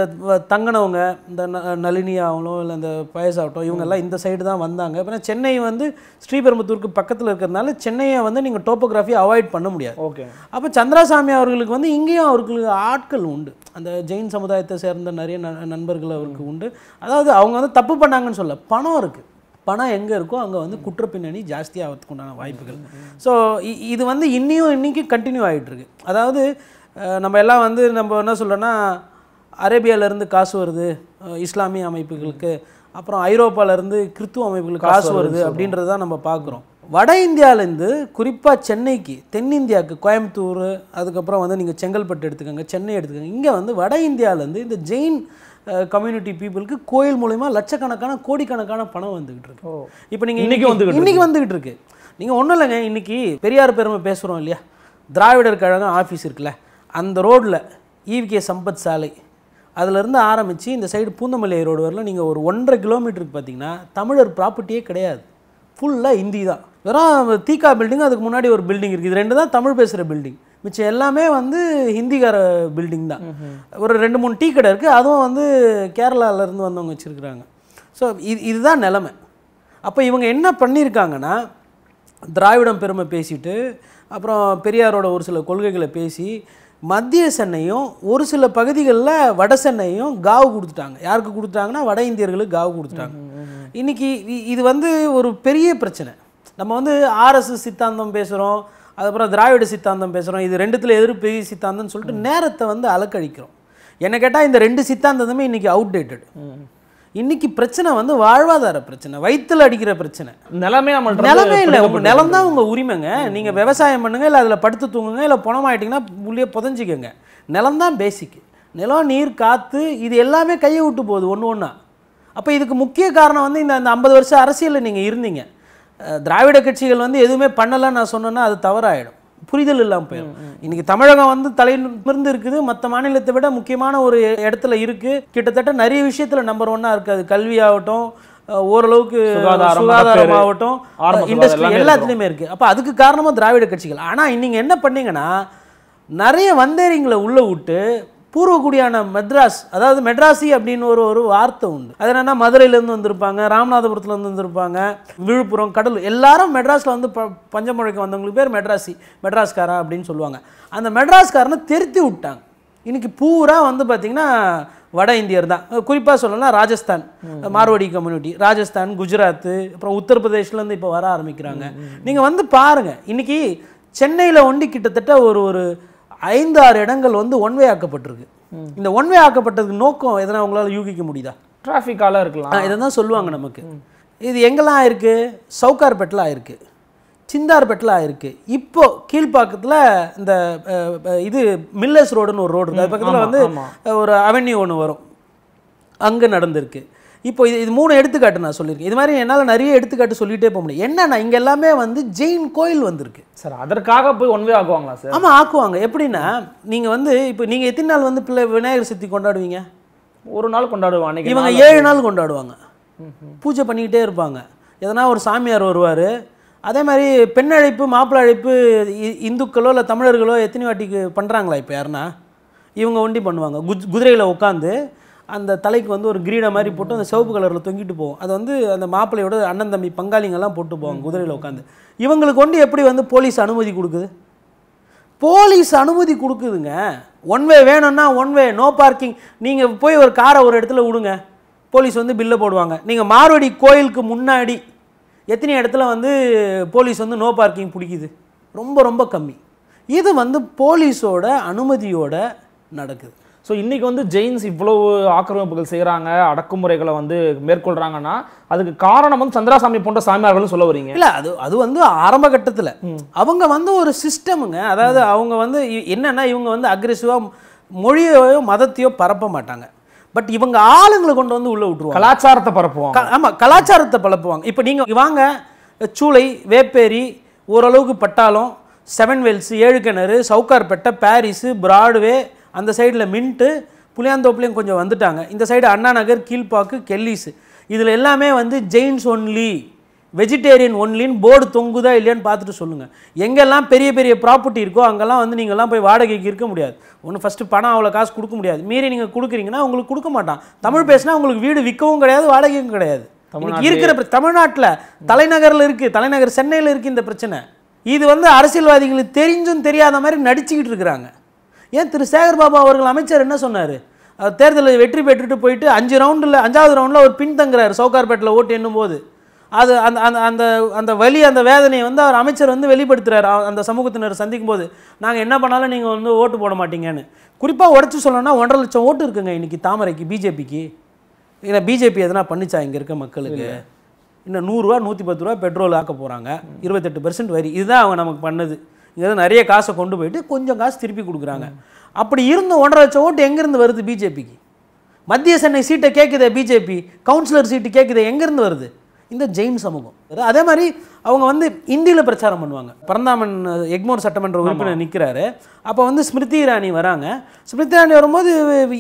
தங்கினவங்க இந்த நளினி ஆகணும் இல்லை இந்த பயசாகட்டும் இவங்கெல்லாம் இந்த சைடு தான் வந்தாங்க ஏன்னா சென்னை வந்து ஸ்ரீபெரும்புத்தூருக்கு பக்கத்தில் இருக்கிறதுனால சென்னையை வந்து நீங்கள் டோப்போகிராஃபி அவாய்ட் பண்ண முடியாது ஓகே அப்போ சந்திராசாமி அவர்களுக்கு வந்து இங்கேயும் அவர்களுக்கு ஆட்கள் உண்டு அந்த ஜெயின் சமுதாயத்தை சேர்ந்த நிறைய நண்பர்கள் அவருக்கு உண்டு அதாவது அவங்க வந்து தப்பு பண்ணாங்கன்னு சொல்ல பணம் இருக்குது பணம் எங்கே இருக்கோ அங்கே வந்து குற்ற பின்னணி ஜாஸ்தியாகிறதுக்கு உண்டான வாய்ப்புகள் ஸோ இது வந்து இன்னியும் இன்றைக்கி கண்டினியூ ஆகிட்டுருக்கு அதாவது நம்ம எல்லாம் வந்து நம்ம என்ன சொல்கிறோன்னா அரேபியாவிலேருந்து காசு வருது இஸ்லாமிய அமைப்புகளுக்கு அப்புறம் ஐரோப்பாவிலேருந்து கிறித்துவ அமைப்புகளுக்கு காசு வருது அப்படின்றத நம்ம பார்க்குறோம் வட இந்தியாவிலேருந்து குறிப்பாக சென்னைக்கு தென்னிந்தியாவுக்கு கோயம்புத்தூர் அதுக்கப்புறம் வந்து நீங்கள் செங்கல்பட்டு எடுத்துக்கோங்க சென்னை எடுத்துக்கோங்க இங்கே வந்து வட இந்தியாவிலேருந்து இந்த ஜெயின் கம்யூனிட்டி பீப்புளுக்கு கோயில் மூலிமா லட்சக்கணக்கான கோடிக்கணக்கான பணம் வந்துகிட்டு இருக்கு இப்போ நீங்கள் இன்றைக்கி வந்து இன்றைக்கி வந்துகிட்டு இருக்கு நீங்கள் ஒன்றும் இல்லைங்க இன்றைக்கி பெரியார் பெருமை பேசுகிறோம் இல்லையா திராவிடர் கழகம் ஆஃபீஸ் இருக்குல்ல அந்த ரோட்டில் ஈவிகே சம்பத் சாலை அதிலிருந்து ஆரம்பித்து இந்த சைடு பூந்தமல்லி ரோடு வரல நீங்கள் ஒரு ஒன்றரை கிலோமீட்டருக்கு பார்த்தீங்கன்னா தமிழர் ப்ராப்பர்ட்டியே கிடையாது ஃபுல்லாக ஹிந்தி தான் வெறும் தீகா பில்டிங் அதுக்கு முன்னாடி ஒரு பில்டிங் இருக்குது இது ரெண்டு தான் தமிழ் பேசுகிற பில்டிங் மிச்சம் எல்லாமே வந்து ஹிந்திக்கார பில்டிங் தான் ஒரு ரெண்டு மூணு டீ கடை இருக்குது அதுவும் வந்து கேரளாவிலேருந்து வந்தவங்க வச்சுருக்குறாங்க ஸோ இது இதுதான் நிலமை அப்போ இவங்க என்ன பண்ணியிருக்காங்கன்னா திராவிடம் பெருமை பேசிட்டு அப்புறம் பெரியாரோட ஒரு சில கொள்கைகளை பேசி மத்திய சென்னையும் ஒரு சில பகுதிகளில் வட சென்னையும் காவு கொடுத்துட்டாங்க யாருக்கு கொடுத்துட்டாங்கன்னா வட இந்தியர்களுக்கு காவு கொடுத்துட்டாங்க இன்றைக்கி இது வந்து ஒரு பெரிய பிரச்சனை நம்ம வந்து ஆர்எஸ்எஸ் சித்தாந்தம் பேசுகிறோம் அதுக்கப்புறம் திராவிட சித்தாந்தம் பேசுகிறோம் இது ரெண்டுத்தில் எதிர்ப்பு சித்தாந்தம்னு சொல்லிட்டு நேரத்தை வந்து அலக்கழிக்கிறோம் என்ன கேட்டால் இந்த ரெண்டு சித்தாந்தமே இன்றைக்கி அவுடேட்டட் இன்னைக்கு பிரச்சனை வந்து வாழ்வாதார பிரச்சனை வயிற்றுல அடிக்கிற பிரச்சனை நிலமே நம்ம நிலமே இல்லை உங்க நிலம் தான் உங்க உரிமைங்க நீங்க விவசாயம் பண்ணுங்க இல்லை அதில் படுத்து தூங்குங்க இல்லை பணமாயிட்டிங்கன்னா உள்ளே புதஞ்சிக்கோங்க நிலம் தான் பேசிக்கு நிலம் நீர் காற்று இது எல்லாமே கையை விட்டு போகுது ஒன்று ஒன்றா அப்போ இதுக்கு முக்கிய காரணம் வந்து இந்த அந்த ஐம்பது வருஷம் அரசியலில் நீங்கள் இருந்தீங்க திராவிட கட்சிகள் வந்து எதுவுமே பண்ணலைன்னு நான் சொன்னேன்னா அது தவறாயிடும் புரிதல் இல்லாமல் போயிடும் இன்னைக்கு தமிழகம் வந்து தலை நிமிர்ந்து இருக்குது மற்ற மாநிலத்தை விட முக்கியமான ஒரு இடத்துல இருக்கு கிட்டத்தட்ட நிறைய விஷயத்துல நம்பர் ஒன்னா இருக்காது கல்வி ஆகட்டும் ஓரளவுக்கு சுகாதாரம் ஆகட்டும் இண்டஸ்ட்ரி எல்லாத்துலேயுமே இருக்கு அப்போ அதுக்கு காரணமாக திராவிட கட்சிகள் ஆனால் நீங்கள் என்ன பண்ணீங்கன்னா நிறைய வந்தேரிங்களை உள்ள விட்டு பூர்வக்குடியான மெட்ராஸ் அதாவது மெட்ராசி அப்படின்னு ஒரு ஒரு வார்த்தை உண்டு அது என்னென்னா மதுரையிலேருந்து வந்திருப்பாங்க ராமநாதபுரத்துலேருந்து வந்திருப்பாங்க விழுப்புரம் கடலூர் எல்லாரும் மெட்ராஸில் வந்து ப பஞ்சமுழைக்கு வந்தவங்களுக்கு பேர் மெட்ராசி மெட்ராஸ்காரா அப்படின்னு சொல்லுவாங்க அந்த மெட்ராஸ்காரனை திருத்தி விட்டாங்க இன்றைக்கி பூரா வந்து பார்த்திங்கன்னா வட இந்தியர் தான் குறிப்பாக சொல்லணும்னா ராஜஸ்தான் மார்வடி கம்யூனிட்டி ராஜஸ்தான் குஜராத்து அப்புறம் உத்தரப்பிரதேஷ்லேருந்து இப்போ வர ஆரம்பிக்கிறாங்க நீங்கள் வந்து பாருங்கள் இன்றைக்கி சென்னையில் ஒண்டி கிட்டத்தட்ட ஒரு ஒரு ஐந்து ஆறு இடங்கள் வந்து ஒன்வே ஆக்கப்பட்டிருக்கு இந்த ஒன்வே ஆக்கப்பட்டதுக்கு நோக்கம் எதனா உங்களால் யூகிக்க முடியுதா டிராஃபிக்கால இருக்கலாம் இதை தான் சொல்லுவாங்க நமக்கு இது எங்கெல்லாம் ஆயிருக்கு பெட்டில் ஆயிருக்கு சிந்தார்பேட்டில் ஆயிருக்கு இப்போ கீழ்ப்பாக்கத்தில் இந்த இது மில்லஸ் ரோடுன்னு ஒரு ரோடு இருக்கு அது பக்கத்தில் வந்து ஒரு அவென்யூ ஒன்று வரும் அங்கே நடந்திருக்கு இப்போ இது இது மூணு எடுத்துக்காட்டு நான் சொல்லியிருக்கேன் இது மாதிரி என்னால் நிறைய எடுத்துக்காட்டு சொல்லிகிட்டே போக முடியும் என்னென்னா இங்கே எல்லாமே வந்து ஜெயின் கோயில் வந்திருக்கு சார் அதற்காக போய் ஒன்வே ஆக்குவாங்களா சார் ஆமாம் ஆக்குவாங்க எப்படின்னா நீங்கள் வந்து இப்போ நீங்கள் எத்தனை நாள் வந்து பிள்ளை விநாயகர் சக்தி கொண்டாடுவீங்க ஒரு நாள் கொண்டாடுவாங்க இவங்க ஏழு நாள் கொண்டாடுவாங்க பூஜை பண்ணிக்கிட்டே இருப்பாங்க எதனா ஒரு சாமியார் வருவார் அதே மாதிரி பெண் அழைப்பு மாப்பிள்ள அழைப்பு இந்துக்களோ இல்லை தமிழர்களோ எத்தனை வாட்டிக்கு பண்ணுறாங்களா இப்போ யாருன்னா இவங்க ஒண்டி பண்ணுவாங்க குதிரையில் உட்காந்து அந்த தலைக்கு வந்து ஒரு கிரீடை மாதிரி போட்டு அந்த சிவப்பு கலரில் தொங்கிட்டு போவோம் அது வந்து அந்த மாப்பிள்ளையோட அண்ணன் தம்பி பங்காளிங்கெல்லாம் போட்டு போவாங்க குதிரையில் உட்காந்து இவங்களுக்கு வந்து எப்படி வந்து போலீஸ் அனுமதி கொடுக்குது போலீஸ் அனுமதி கொடுக்குதுங்க ஒன் வே வேணும்னா ஒன் வே நோ பார்க்கிங் நீங்கள் போய் ஒரு காரை ஒரு இடத்துல விடுங்க போலீஸ் வந்து பில்லை போடுவாங்க நீங்கள் மார்வடி கோயிலுக்கு முன்னாடி எத்தனை இடத்துல வந்து போலீஸ் வந்து நோ பார்க்கிங் பிடிக்குது ரொம்ப ரொம்ப கம்மி இது வந்து போலீஸோட அனுமதியோட நடக்குது ஸோ இன்றைக்கி வந்து ஜெயின்ஸ் இவ்வளவு ஆக்கிரமிப்புகள் செய்கிறாங்க அடக்குமுறைகளை வந்து மேற்கொள்கிறாங்கன்னா அதுக்கு காரணம் வந்து சந்திராசாமி போன்ற சாமியார்களும் சொல்ல வரீங்க இல்லை அது அது வந்து ஆரம்ப கட்டத்தில் அவங்க வந்து ஒரு சிஸ்டமுங்க அதாவது அவங்க வந்து என்னென்னா இவங்க வந்து அக்ரெசிவாக மொழியோ மதத்தையோ பரப்ப மாட்டாங்க பட் இவங்க ஆளுங்களை கொண்டு வந்து உள்ளே விட்டுருவாங்க கலாச்சாரத்தை பரப்புவாங்க ஆமாம் கலாச்சாரத்தை பரப்புவாங்க இப்போ நீங்கள் வாங்க சூளை வேப்பேரி ஓரளவுக்கு பட்டாலும் செவன் வெல்ஸ் ஏழு கிணறு சவுக்கார்பேட்டை பாரிஸு பிராட்வே அந்த சைடில் மின்ட்டு புளியாந்தோப்புலேயும் கொஞ்சம் வந்துட்டாங்க இந்த சைடு அண்ணா நகர் கீழ்பாக்கு கெல்லிஸு இதில் எல்லாமே வந்து ஜெயின்ஸ் ஒன்லி வெஜிடேரியன் ஒன்லின்னு போர்டு தொங்குதா இல்லையான்னு பார்த்துட்டு சொல்லுங்கள் எங்கெல்லாம் பெரிய பெரிய ப்ராப்பர்ட்டி இருக்கோ அங்கெல்லாம் வந்து நீங்கள்லாம் போய் வாடகைக்கு இருக்க முடியாது ஒன்று ஃபஸ்ட்டு பணம் அவ்வளோ காசு கொடுக்க முடியாது மீறி நீங்கள் கொடுக்குறீங்கன்னா உங்களுக்கு கொடுக்க மாட்டான் தமிழ் பேசினா உங்களுக்கு வீடு விற்கவும் கிடையாது வாடகையும் கிடையாது இருக்கிற தமிழ்நாட்டில் தலைநகரில் இருக்குது தலைநகர் சென்னையில் இருக்குது இந்த பிரச்சனை இது வந்து அரசியல்வாதிகளுக்கு தெரிஞ்சும் தெரியாத மாதிரி நடிச்சுக்கிட்டு இருக்கிறாங்க ஏன் திரு சேகர் பாபா அவர்கள் அமைச்சர் என்ன சொன்னார் தேர்தலில் வெற்றி பெற்றுட்டு போயிட்டு அஞ்சு ரவுண்டில் அஞ்சாவது ரவுண்டில் அவர் பின்தங்குறாரு சௌகார்பேட்டில் ஓட்டு எண்ணும்போது அது அந்த அந்த அந்த அந்த வலி அந்த வேதனையை வந்து அவர் அமைச்சர் வந்து வெளிப்படுத்துகிறார் அந்த சமூகத்தினர் சந்திக்கும் போது நாங்கள் என்ன பண்ணாலும் நீங்கள் வந்து ஓட்டு போட மாட்டீங்கன்னு குறிப்பாக உடச்சி சொல்லணும்னா ஒன்றரை லட்சம் ஓட்டு இருக்குங்க இன்றைக்கி தாமரைக்கு பிஜேபிக்கு ஏன்னா பிஜேபி எதனா பண்ணிச்சா இங்கே இருக்க மக்களுக்கு இன்னும் நூறுரூவா நூற்றி பத்து ரூபா பெட்ரோல் ஆக்க போகிறாங்க இருபத்தெட்டு பர்சன்ட் வரி இதுதான் அவங்க நமக்கு பண்ணுது இங்கே நிறைய காசை கொண்டு போயிட்டு கொஞ்சம் காசு திருப்பி கொடுக்குறாங்க அப்படி இருந்து ஒன்றரை லட்சம் ஓட்டு எங்கேருந்து வருது பிஜேபிக்கு மத்திய சென்னை சீட்டை கேட்குத பிஜேபி கவுன்சிலர் சீட்டு கேட்குதே எங்கேருந்து வருது இந்த ஜெயின் சமூகம் அதே மாதிரி அவங்க வந்து இந்தியில் பிரச்சாரம் பண்ணுவாங்க பரந்தாமன் எக்மோர் சட்டமன்ற உறுப்பினர் நிற்கிறாரு அப்போ வந்து ஸ்மிருதி இராணி வராங்க ஸ்மிருதி இராணி வரும்போது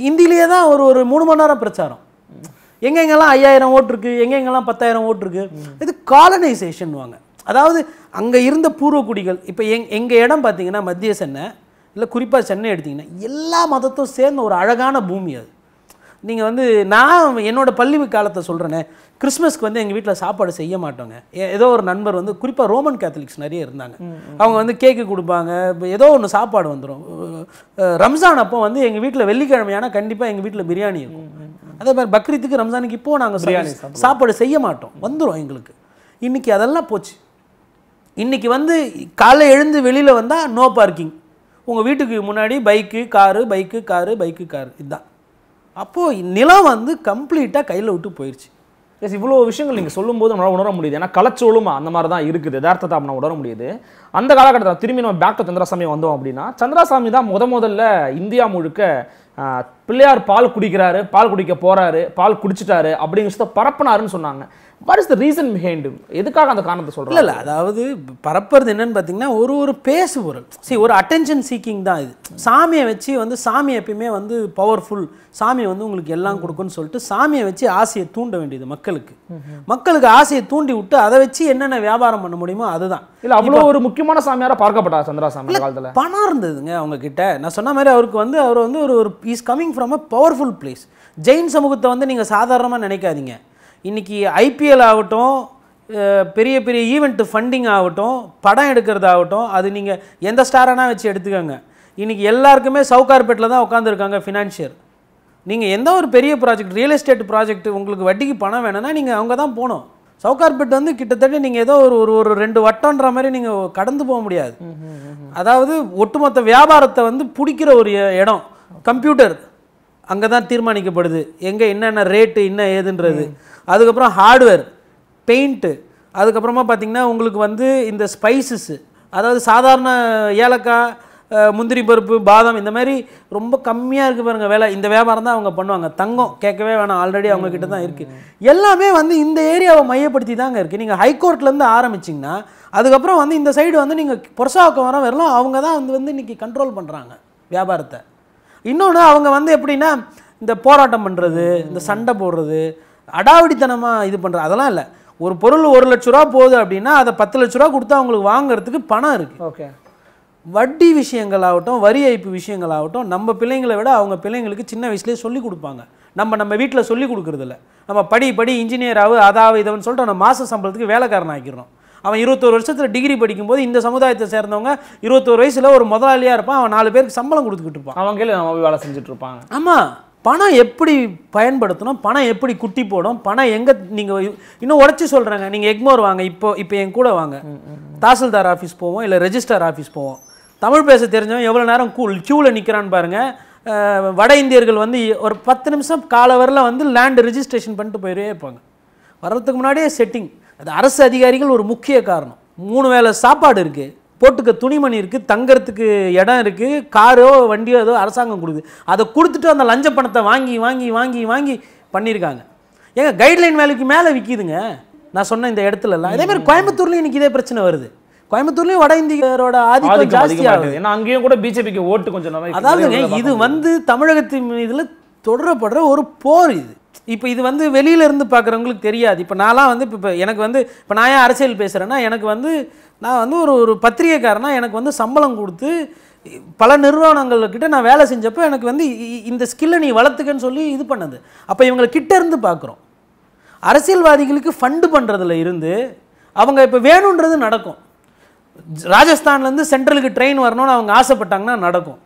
இந்தியிலேயே தான் ஒரு ஒரு மூணு மணி நேரம் பிரச்சாரம் எங்கெங்கெல்லாம் ஐயாயிரம் ஓட்டு இருக்குது எங்கெங்கெல்லாம் பத்தாயிரம் ஓட்டு இருக்குது இது காலனைசேஷன் வாங்க அதாவது அங்கே இருந்த பூர்வக்குடிகள் இப்போ எங் எங்கள் இடம் பார்த்திங்கன்னா மத்திய சென்னை இல்லை குறிப்பாக சென்னை எடுத்திங்கன்னா எல்லா மதத்தும் சேர்ந்த ஒரு அழகான பூமி அது நீங்கள் வந்து நான் என்னோடய பள்ளி காலத்தை சொல்கிறேனே கிறிஸ்மஸ்க்கு வந்து எங்கள் வீட்டில் சாப்பாடு செய்ய மாட்டோங்க ஏதோ ஒரு நண்பர் வந்து குறிப்பாக ரோமன் கேத்தலிக்ஸ் நிறைய இருந்தாங்க அவங்க வந்து கேக்கு கொடுப்பாங்க ஏதோ ஒன்று சாப்பாடு வந்துடும் ரம்ஜான் அப்போ வந்து எங்கள் வீட்டில் வெள்ளிக்கிழமையானா கண்டிப்பாக எங்கள் வீட்டில் பிரியாணி இருக்கும் அதே மாதிரி பக்ரீத்துக்கு ரம்ஜானுக்கு இப்போது நாங்கள் பிரியாணி சாப்பாடு செய்ய மாட்டோம் வந்துடும் எங்களுக்கு இன்றைக்கி அதெல்லாம் போச்சு இன்றைக்கி வந்து காலை எழுந்து வெளியில் வந்தால் நோ பார்க்கிங் உங்கள் வீட்டுக்கு முன்னாடி bike car bike car bike car இதுதான் அப்போது நிலம் வந்து கம்ப்ளீட்டாக கையில் விட்டு போயிடுச்சு எஸ் இவ்வளோ விஷயங்கள் நீங்கள் சொல்லும்போது நம்மளால் உணர முடியுது ஏன்னா கலச்சோலுமா அந்த மாதிரி தான் இருக்குது யதார்த்தத்தை நம்ம உணர முடியுது அந்த காலகட்டத்தில் திரும்பி நம்ம பேக் டு சந்திராசாமி வந்தோம் அப்படின்னா சந்திராசாமி தான் முத முதல்ல இந்தியா முழுக்க பிள்ளையார் பால் குடிக்கிறாரு பால் குடிக்க போகிறாரு பால் குடிச்சிட்டாரு அப்படிங்கிறத பரப்புனாருன்னு சொன்னாங்க what is the reason behind எதுக்காக அந்த காரணத்தை சொல்கிறோம் இல்லை அதாவது பரப்புறது என்னன்னு பார்த்தீங்கன்னா ஒரு ஒரு பேசு பொருள் சரி ஒரு அட்டென்ஷன் சீக்கிங் தான் இது சாமியை வச்சு வந்து சாமி எப்பயுமே வந்து பவர்ஃபுல் சாமி வந்து உங்களுக்கு எல்லாம் கொடுக்கும்னு சொல்லிட்டு சாமியை வச்சு ஆசையை தூண்ட வேண்டியது மக்களுக்கு மக்களுக்கு ஆசையை தூண்டி விட்டு அதை வச்சு என்னென்ன வியாபாரம் பண்ண முடியுமோ அதுதான் இல்லை அவ்வளோ ஒரு முக்கியமான சாமியார பார்க்கப்பட்டா சந்திரா சாமி காலத்தில் பணம் இருந்ததுங்க அவங்க கிட்ட நான் சொன்ன மாதிரி அவருக்கு வந்து அவர் வந்து ஒரு is coming from a powerful place Jain சமூகத்தை வந்து நீங்கள் சாதாரணமாக நினைக்காதீங்க இன்றைக்கி ஐபிஎல் ஆகட்டும் பெரிய பெரிய ஈவெண்ட்டு ஃபண்டிங் ஆகட்டும் படம் எடுக்கிறதாகட்டும் அது நீங்கள் எந்த ஸ்டாரானா வச்சு எடுத்துக்கோங்க இன்றைக்கி எல்லாருக்குமே சவுகார்பேட்டில் தான் உட்காந்துருக்காங்க ஃபினான்ஷியர் நீங்கள் எந்த ஒரு பெரிய ப்ராஜெக்ட் ரியல் எஸ்டேட் ப்ராஜெக்ட் உங்களுக்கு வட்டிக்கு பணம் வேணும்னா நீங்கள் அவங்க தான் போகணும் சவுகார்பேட் வந்து கிட்டத்தட்ட நீங்கள் ஏதோ ஒரு ஒரு ஒரு ரெண்டு வட்டன்ற மாதிரி நீங்கள் கடந்து போக முடியாது அதாவது ஒட்டுமொத்த வியாபாரத்தை வந்து பிடிக்கிற ஒரு இடம் கம்ப்யூட்டர் அங்கே தான் தீர்மானிக்கப்படுது எங்கே என்னென்ன ரேட்டு என்ன ஏதுன்றது அதுக்கப்புறம் ஹார்ட்வேர் பெயிண்ட்டு அதுக்கப்புறமா பார்த்திங்கன்னா உங்களுக்கு வந்து இந்த ஸ்பைசஸ்ஸு அதாவது சாதாரண ஏலக்காய் முந்திரி பருப்பு பாதாம் இந்த மாதிரி ரொம்ப கம்மியாக இருக்குது பாருங்கள் வேலை இந்த வியாபாரம் தான் அவங்க பண்ணுவாங்க தங்கம் கேட்கவே வேணாம் ஆல்ரெடி அவங்கக்கிட்ட தான் இருக்குது எல்லாமே வந்து இந்த ஏரியாவை மையப்படுத்தி தாங்க இருக்குது நீங்கள் ஹைகோர்ட்லேருந்து ஆரம்பிச்சிங்கன்னா அதுக்கப்புறம் வந்து இந்த சைடு வந்து நீங்கள் பொரசாவுக்கு வர வரலாம் அவங்க தான் வந்து வந்து இன்றைக்கி கண்ட்ரோல் பண்ணுறாங்க வியாபாரத்தை இன்னொன்று அவங்க வந்து எப்படின்னா இந்த போராட்டம் பண்ணுறது இந்த சண்டை போடுறது அடாவடித்தனமாக இது பண்ணுற அதெல்லாம் இல்லை ஒரு பொருள் ஒரு லட்ச ரூபா போகுது அப்படின்னா அதை பத்து லட்ச ரூபா கொடுத்தா அவங்களுக்கு வாங்குறதுக்கு பணம் இருக்குது ஓகே வட்டி விஷயங்கள் ஆகட்டும் வரி ஐப்பு விஷயங்கள் ஆகட்டும் நம்ம பிள்ளைங்களை விட அவங்க பிள்ளைங்களுக்கு சின்ன வயசுலேயே சொல்லிக் கொடுப்பாங்க நம்ம நம்ம வீட்டில் சொல்லிக் கொடுக்குறதில்ல நம்ம படி படி இன்ஜினியர் ஆகு அதாவது இதவன் சொல்லிட்டு நம்ம மாத சம்பளத்துக்கு வேலைக்காரன் ஆக்கிடுறோம் அவன் இருபத்தோரு வருஷத்தில் டிகிரி படிக்கும்போது இந்த சமுதாயத்தை சேர்ந்தவங்க இருபத்தோரு வயசில் ஒரு முதலாளியாக இருப்பான் அவன் நாலு பேருக்கு சம்பளம் கொடுத்துக்கிட்டு இருப்பான் அவங்களே வேலை செஞ்சுட்டு இருப்பாங்க ஆமாம் பணம் எப்படி பயன்படுத்தணும் பணம் எப்படி குட்டி போடும் பணம் எங்கே நீங்கள் இன்னும் உடச்சி சொல்கிறாங்க நீங்கள் எக்மோர் வாங்க இப்போ இப்போ என் கூட வாங்க தாசில்தார் ஆஃபீஸ் போவோம் இல்லை ரெஜிஸ்டர் ஆஃபீஸ் போவோம் தமிழ் பேச தெரிஞ்சவன் எவ்வளோ நேரம் கூல் க்யூவில் நிற்கிறான்னு பாருங்கள் வட இந்தியர்கள் வந்து ஒரு பத்து நிமிஷம் காலவரில் வந்து லேண்டு ரிஜிஸ்ட்ரேஷன் பண்ணிட்டு போயிடவே இருப்பாங்க வர்றதுக்கு முன்னாடியே செட்டிங் அது அரசு அதிகாரிகள் ஒரு முக்கிய காரணம் மூணு வேளை சாப்பாடு இருக்குது போட்டுக்க துணிமணி இருக்குது தங்கிறதுக்கு இடம் இருக்குது காரோ வண்டியோ ஏதோ அரசாங்கம் கொடுக்குது அதை கொடுத்துட்டு அந்த லஞ்ச பணத்தை வாங்கி வாங்கி வாங்கி வாங்கி பண்ணியிருக்காங்க ஏங்க கைட்லைன் வேலைக்கு மேலே விற்கிதுங்க நான் சொன்ன இந்த இடத்துலலாம் இதே மாதிரி கோயம்புத்தூர்லேயும் இன்றைக்கி இதே பிரச்சனை வருது கோயம்புத்தூர்லேயும் வட இந்தியரோட ஆதிக்கம் ஜாஸ்தியாக ஏன்னா அங்கேயும் கூட பிஜேபிக்கு ஓட்டு கொஞ்சம் அதாவது இது வந்து தமிழகத்தின் இதில் தொடரப்படுற ஒரு போர் இது இப்போ இது வந்து வெளியில இருந்து பார்க்குறவங்களுக்கு தெரியாது இப்போ நான்லாம் வந்து இப்போ எனக்கு வந்து இப்போ நான் ஏன் அரசியல் பேசுகிறேன்னா எனக்கு வந்து நான் வந்து ஒரு ஒரு பத்திரிகைக்காரனா எனக்கு வந்து சம்பளம் கொடுத்து பல நிறுவனங்கள் கிட்ட நான் வேலை செஞ்சப்போ எனக்கு வந்து இந்த ஸ்கில்லை நீ வளர்த்துக்கன்னு சொல்லி இது பண்ணது அப்போ இவங்களை கிட்டேருந்து பார்க்குறோம் அரசியல்வாதிகளுக்கு ஃபண்டு பண்ணுறதுல இருந்து அவங்க இப்போ வேணுன்றது நடக்கும் ராஜஸ்தான்லேருந்து சென்ட்ரலுக்கு ட்ரெயின் வரணும்னு அவங்க ஆசைப்பட்டாங்கன்னா நடக்கும்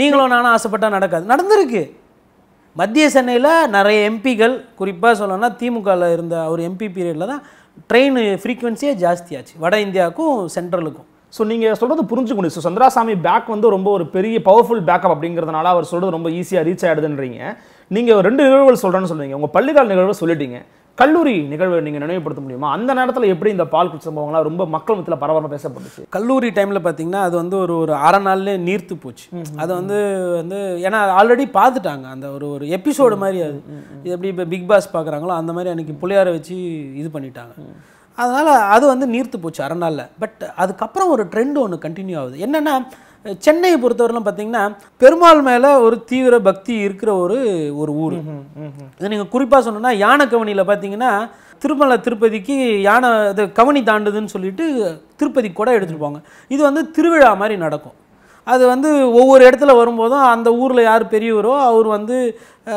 நீங்களும் நானும் ஆசைப்பட்டால் நடக்காது நடந்திருக்கு மத்திய சென்னையில் நிறைய எம்பிகள் குறிப்பாக சொல்லணும்னா திமுகவில் இருந்த ஒரு எம்பி பீரியடில் தான் ட்ரெயின் ஃப்ரீக்வன்சியே ஜாஸ்தியாச்சு வட இந்தியாவுக்கும் சென்ட்ரலுக்கும் ஸோ நீங்கள் சொல்கிறது புரிஞ்சுக்கணும் ஸோ சந்திராசாமி பேக் வந்து ரொம்ப ஒரு பெரிய பவர்ஃபுல் பேக்கப் அப்படிங்கிறதுனால அவர் சொல்கிறது ரொம்ப ஈஸியாக ரீச் ஆகிடுதுன்றீங்க நீங்கள் ரெண்டு நிகழ்வுகள் சொல்கிறேன்னு சொல்கிறீங்க உங்கள் பள்ளிக்கால நிகழ்வு சொல்லிட்டீங்க கல்லூரி நிகழ்வு நீங்கள் நினைவுபடுத்த முடியுமா அந்த நேரத்தில் எப்படி இந்த பால் சம்பவங்கள்லாம் ரொம்ப மக்கள் மத்தியில் பரவலாக பேசப்பட்டுச்சு கல்லூரி டைமில் பார்த்தீங்கன்னா அது வந்து ஒரு ஒரு அரை நாள்லேயே நீர்த்து போச்சு அது வந்து வந்து ஏன்னா ஆல்ரெடி பார்த்துட்டாங்க அந்த ஒரு ஒரு எபிசோடு மாதிரி அது இது எப்படி இப்போ பிக் பாஸ் பார்க்குறாங்களோ அந்த மாதிரி அன்றைக்கி புளியாரை வச்சு இது பண்ணிட்டாங்க அதனால் அது வந்து நீர்த்து போச்சு அரை நாளில் பட் அதுக்கப்புறம் ஒரு ட்ரெண்ட் ஒன்று கண்டினியூ ஆகுது என்னென்னா சென்னையை பொறுத்தவரைலாம் பார்த்தீங்கன்னா பெருமாள் மேலே ஒரு தீவிர பக்தி இருக்கிற ஒரு ஒரு ஊர் இது நீங்கள் குறிப்பாக சொன்னால் யானை கவனியில் பார்த்தீங்கன்னா திருமலை திருப்பதிக்கு யானை இது கவனி தாண்டுதுன்னு சொல்லிட்டு திருப்பதி கூட எடுத்துகிட்டு போவாங்க இது வந்து திருவிழா மாதிரி நடக்கும் அது வந்து ஒவ்வொரு இடத்துல வரும்போதும் அந்த ஊரில் யார் பெரியவரோ அவர் வந்து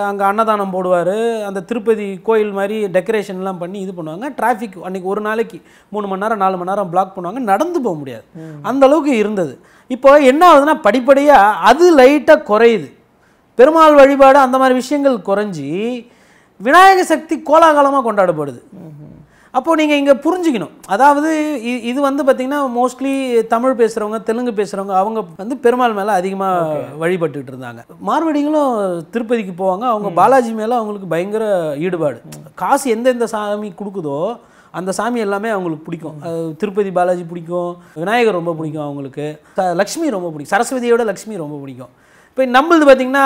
அங்கே அன்னதானம் போடுவார் அந்த திருப்பதி கோயில் மாதிரி டெக்கரேஷன்லாம் பண்ணி இது பண்ணுவாங்க டிராஃபிக் அன்றைக்கி ஒரு நாளைக்கு மூணு மணி நேரம் நாலு மணி நேரம் பிளாக் பண்ணுவாங்க நடந்து போக முடியாது அந்த அளவுக்கு இருந்தது இப்போ என்ன ஆகுதுன்னா படிப்படியாக அது லைட்டாக குறையுது பெருமாள் வழிபாடு அந்த மாதிரி விஷயங்கள் குறைஞ்சி விநாயக சக்தி கோலாகலமாக கொண்டாடப்படுது அப்போது நீங்கள் இங்கே புரிஞ்சுக்கணும் அதாவது இது வந்து பார்த்திங்கன்னா மோஸ்ட்லி தமிழ் பேசுகிறவங்க தெலுங்கு பேசுகிறவங்க அவங்க வந்து பெருமாள் மேலே அதிகமாக வழிபட்டுக்கிட்டு இருந்தாங்க மார்வடிகளும் திருப்பதிக்கு போவாங்க அவங்க பாலாஜி மேலே அவங்களுக்கு பயங்கர ஈடுபாடு காசு எந்தெந்த சாமி கொடுக்குதோ அந்த சாமி எல்லாமே அவங்களுக்கு பிடிக்கும் திருப்பதி பாலாஜி பிடிக்கும் விநாயகர் ரொம்ப பிடிக்கும் அவங்களுக்கு லக்ஷ்மி ரொம்ப பிடிக்கும் சரஸ்வதியோட லக்ஷ்மி ரொம்ப பிடிக்கும் இப்போ நம்மளது பார்த்தீங்கன்னா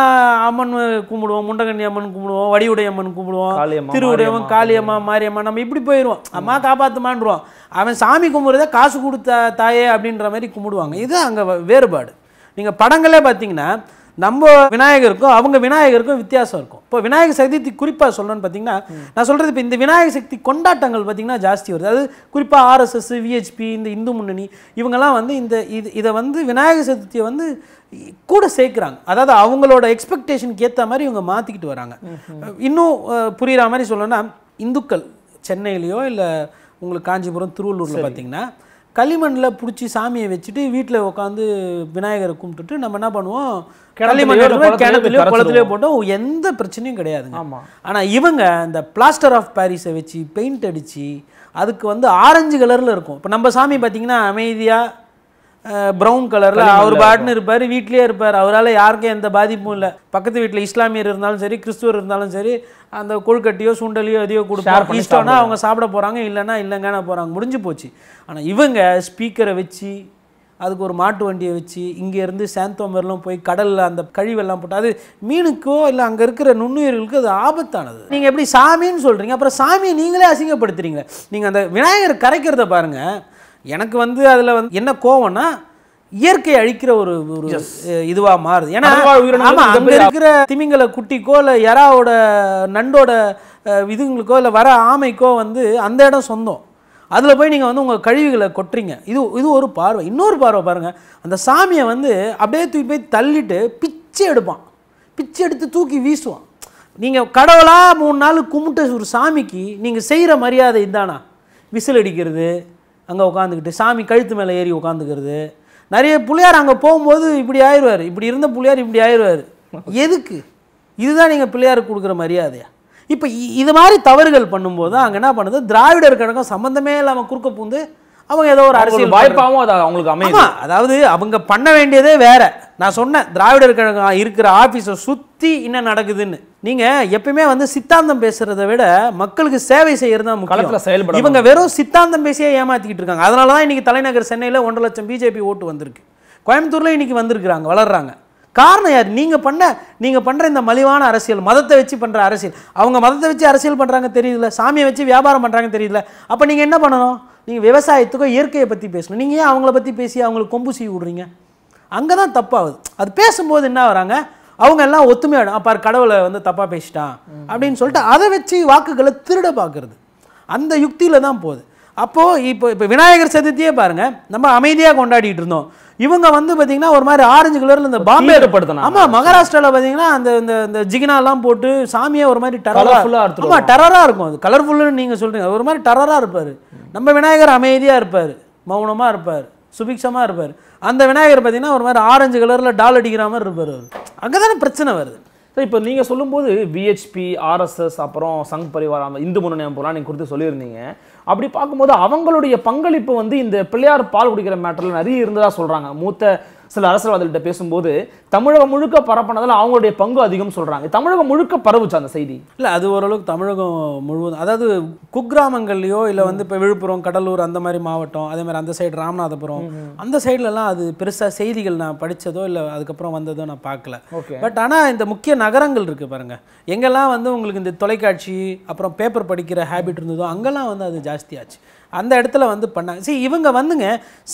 அம்மன் கும்பிடுவோம் முண்டகண்ணி அம்மன் கும்பிடுவோம் வடிவுடை அம்மன் கும்பிடுவோம் திருவுடையம்மன் காளியம்மா மாரியம்மா நம்ம இப்படி போயிடுவோம் அம்மா காப்பாற்றுமான்றோம் அவன் சாமி கும்பிட்றத காசு கொடுத்த தாயே அப்படின்ற மாதிரி கும்பிடுவாங்க இது அங்கே வேறுபாடு நீங்கள் படங்களே பார்த்தீங்கன்னா நம்ம விநாயகருக்கும் அவங்க விநாயகருக்கும் வித்தியாசம் இருக்கும் இப்போ விநாயகர் சதுர்த்தி குறிப்பாக சொல்லணும்னு பார்த்தீங்கன்னா நான் சொல்கிறது இப்போ இந்த விநாயகர் சக்தி கொண்டாட்டங்கள் பார்த்திங்கன்னா ஜாஸ்தி வருது அது குறிப்பாக ஆர்எஸ்எஸ் விஹெச்பி இந்த இந்து முன்னணி இவங்கெல்லாம் வந்து இந்த இது இதை வந்து விநாயகர் சதுர்த்தியை வந்து கூட சேர்க்குறாங்க அதாவது அவங்களோட எக்ஸ்பெக்டேஷனுக்கு ஏற்ற மாதிரி இவங்க மாற்றிக்கிட்டு வராங்க இன்னும் புரிகிற மாதிரி சொல்லணும்னா இந்துக்கள் சென்னையிலையோ இல்லை உங்களுக்கு காஞ்சிபுரம் திருவள்ளூரில் பார்த்தீங்கன்னா களிமண்ணில் பிடிச்சி சாமியை வச்சுட்டு வீட்டில் உட்காந்து விநாயகரை கும்பிட்டுட்டு நம்ம என்ன பண்ணுவோம் களிமண்ணில் கிணத்துலையோ குளத்துலையோ போட்டோம் எந்த பிரச்சனையும் கிடையாதுங்க ஆமாம் ஆனால் இவங்க இந்த பிளாஸ்டர் ஆஃப் பாரிஸை வச்சு பெயிண்ட் அடித்து அதுக்கு வந்து ஆரஞ்சு கலரில் இருக்கும் இப்போ நம்ம சாமி பார்த்திங்கன்னா அமைதியாக ப்ரௌன் கலரில் அவர் பாட்டுன்னு இருப்பார் வீட்லேயே இருப்பார் அவரால் யாருக்கும் எந்த பாதிப்பும் இல்லை பக்கத்து வீட்டில் இஸ்லாமியர் இருந்தாலும் சரி கிறிஸ்துவர் இருந்தாலும் சரி அந்த கொழுக்கட்டியோ சுண்டலியோ எதையோ கொடுப்பார் இஷ்டம்னா அவங்க சாப்பிட போகிறாங்க இல்லைன்னா இல்லைங்கன்னா போகிறாங்க முடிஞ்சு போச்சு ஆனால் இவங்க ஸ்பீக்கரை வச்சு அதுக்கு ஒரு மாட்டு வண்டியை வச்சு இங்கேருந்து சாந்தோமர்லாம் போய் கடலில் அந்த கழிவெல்லாம் போட்டு அது மீனுக்கோ இல்லை அங்கே இருக்கிற நுண்ணுயிர்களுக்கு அது ஆபத்தானது நீங்கள் எப்படி சாமின்னு சொல்கிறீங்க அப்புறம் சாமியை நீங்களே அசிங்கப்படுத்துறீங்க நீங்கள் அந்த விநாயகர் கரைக்கிறத பாருங்கள் எனக்கு வந்து அதில் வந்து என்ன கோவம்னா இயற்கை அழிக்கிற ஒரு ஒரு இதுவாக மாறுது ஏன்னா ஆமாம் அங்கே இருக்கிற திமிங்களை குட்டிக்கோ இல்லை யாராவோட நண்டோட இதுங்களுக்கோ இல்லை வர ஆமைக்கோ வந்து அந்த இடம் சொந்தம் அதில் போய் நீங்கள் வந்து உங்கள் கழிவுகளை கொட்டுறீங்க இது இது ஒரு பார்வை இன்னொரு பார்வை பாருங்கள் அந்த சாமியை வந்து அப்படியே தூக்கி போய் தள்ளிட்டு பிச்சை எடுப்பான் பிச்சை எடுத்து தூக்கி வீசுவான் நீங்கள் கடவுளாக மூணு நாள் கும்பிட்ட ஒரு சாமிக்கு நீங்கள் செய்கிற மரியாதை இதானா விசில் அடிக்கிறது அங்கே உட்காந்துக்கிட்டு சாமி கழுத்து மேலே ஏறி உட்காந்துக்கிறது நிறைய பிள்ளையார் அங்கே போகும்போது இப்படி ஆயிடுவார் இப்படி இருந்த பிள்ளையார் இப்படி ஆயிடுவார் எதுக்கு இதுதான் நீங்கள் பிள்ளையாருக்கு கொடுக்குற மரியாதையா இப்போ இது மாதிரி தவறுகள் பண்ணும்போது தான் அங்கே என்ன பண்ணுது திராவிடர் கழகம் சம்மந்தமே இல்லாமல் குறுக்க பூந்து அவங்க ஏதோ ஒரு அரசியல் வாய்ப்பாகவும் அது அவங்களுக்கு அமையும் அதாவது அவங்க பண்ண வேண்டியதே வேற நான் சொன்னேன் திராவிடர் கழகம் இருக்கிற ஆஃபீஸை சுற்றி என்ன நடக்குதுன்னு நீங்கள் எப்பயுமே வந்து சித்தாந்தம் பேசுகிறத விட மக்களுக்கு சேவை செய்கிறது தான் களத்தில் செயல்படும் இவங்க வெறும் சித்தாந்தம் பேசியே ஏமாற்றிக்கிட்டு இருக்காங்க அதனால தான் இன்றைக்கி தலைநகர் சென்னையில் ஒன்றரை லட்சம் பிஜேபி ஓட்டு வந்திருக்கு கோயம்புத்தூரில் இன்றைக்கி வந்திருக்கிறாங்க வளர்கிறாங்க காரணம் யார் நீங்கள் பண்ண நீங்கள் பண்ணுற இந்த மலிவான அரசியல் மதத்தை வச்சு பண்ணுற அரசியல் அவங்க மதத்தை வச்சு அரசியல் பண்ணுறாங்க தெரியுதுல சாமியை வச்சு வியாபாரம் பண்ணுறாங்க தெரியுதுல அப்போ நீங்கள் என்ன பண்ணணும் நீங்கள் விவசாயத்துக்கோ இயற்கையை பற்றி பேசணும் நீங்கள் ஏன் அவங்கள பற்றி பேசி அவங்களுக்கு கொம்பு செய்ய விடுறீங்க அங்கே தான் தப்பாகுது அது பேசும்போது என்ன வராங்க அவங்க எல்லாம் ஒத்துமையாடும் அப்பார் கடவுளை வந்து தப்பாக பேசிட்டான் அப்படின்னு சொல்லிட்டு அதை வச்சு வாக்குகளை திருட பார்க்குறது அந்த யுக்தியில் தான் போகுது அப்போது இப்போ இப்போ விநாயகர் சதுர்த்தியே பாருங்கள் நம்ம அமைதியாக கொண்டாடிட்டு இருந்தோம் இவங்க வந்து பார்த்தீங்கன்னா ஒரு மாதிரி ஆரஞ்சு கலரில் இந்த பாம்பே ஏற்படுத்தணும் ஆமாம் மகாராஷ்டிராவில் பார்த்தீங்கன்னா அந்த இந்த ஜிகினாலாம் போட்டு சாமியை ஒரு மாதிரி டெரராக ஆமாம் டரராக இருக்கும் அது கலர்ஃபுல்லுன்னு நீங்கள் சொல்கிறீங்க ஒரு மாதிரி டரராக இருப்பார் நம்ம விநாயகர் அமைதியாக இருப்பார் மௌனமாக இருப்பார் சுபிக்ஷமாக இருப்பார் அந்த விநாயகர் பார்த்தீங்கன்னா ஒரு மாதிரி ஆரஞ்சு கலரில் டால் அடிக்கிற மாதிரி இருப்பார் அவர் அங்கே தானே பிரச்சனை வருது சார் இப்போ நீங்கள் சொல்லும்போது விஹெச்பி ஆர்எஸ்எஸ் அப்புறம் சங் பரிவாரம் இந்து முன்னணி அமைப்புலாம் நீங்கள் கொடுத்து சொல்லியிருந்தீங்க அப்படி பார்க்கும்போது அவங்களுடைய பங்களிப்பு வந்து இந்த பிள்ளையார் பால் குடிக்கிற மேட்டரில் நிறைய இருந்ததாக சொல்கிறாங்க மூத்த சில அரசியல்வாதிகிட்ட பேசும்போது தமிழகம் முழுக்க பரப்பினதில் அவங்களுடைய பங்கு அதிகம் சொல்கிறாங்க தமிழகம் முழுக்க பரவுச்சு அந்த செய்தி இல்லை அது ஓரளவுக்கு தமிழகம் முழுவதும் அதாவது குக்கிராமங்கள்லையோ இல்லை வந்து இப்போ விழுப்புரம் கடலூர் அந்த மாதிரி மாவட்டம் அதே மாதிரி அந்த சைடு ராமநாதபுரம் அந்த சைட்லலாம் அது பெருசாக செய்திகள் நான் படித்ததோ இல்லை அதுக்கப்புறம் வந்ததோ நான் பார்க்கல ஓகே பட் ஆனால் இந்த முக்கிய நகரங்கள் இருக்குது பாருங்கள் எங்கெல்லாம் வந்து உங்களுக்கு இந்த தொலைக்காட்சி அப்புறம் பேப்பர் படிக்கிற ஹேபிட் இருந்ததோ அங்கெல்லாம் வந்து அது ஜாஸ்தியாச்சு அந்த இடத்துல வந்து பண்ணாங்க சரி இவங்க வந்துங்க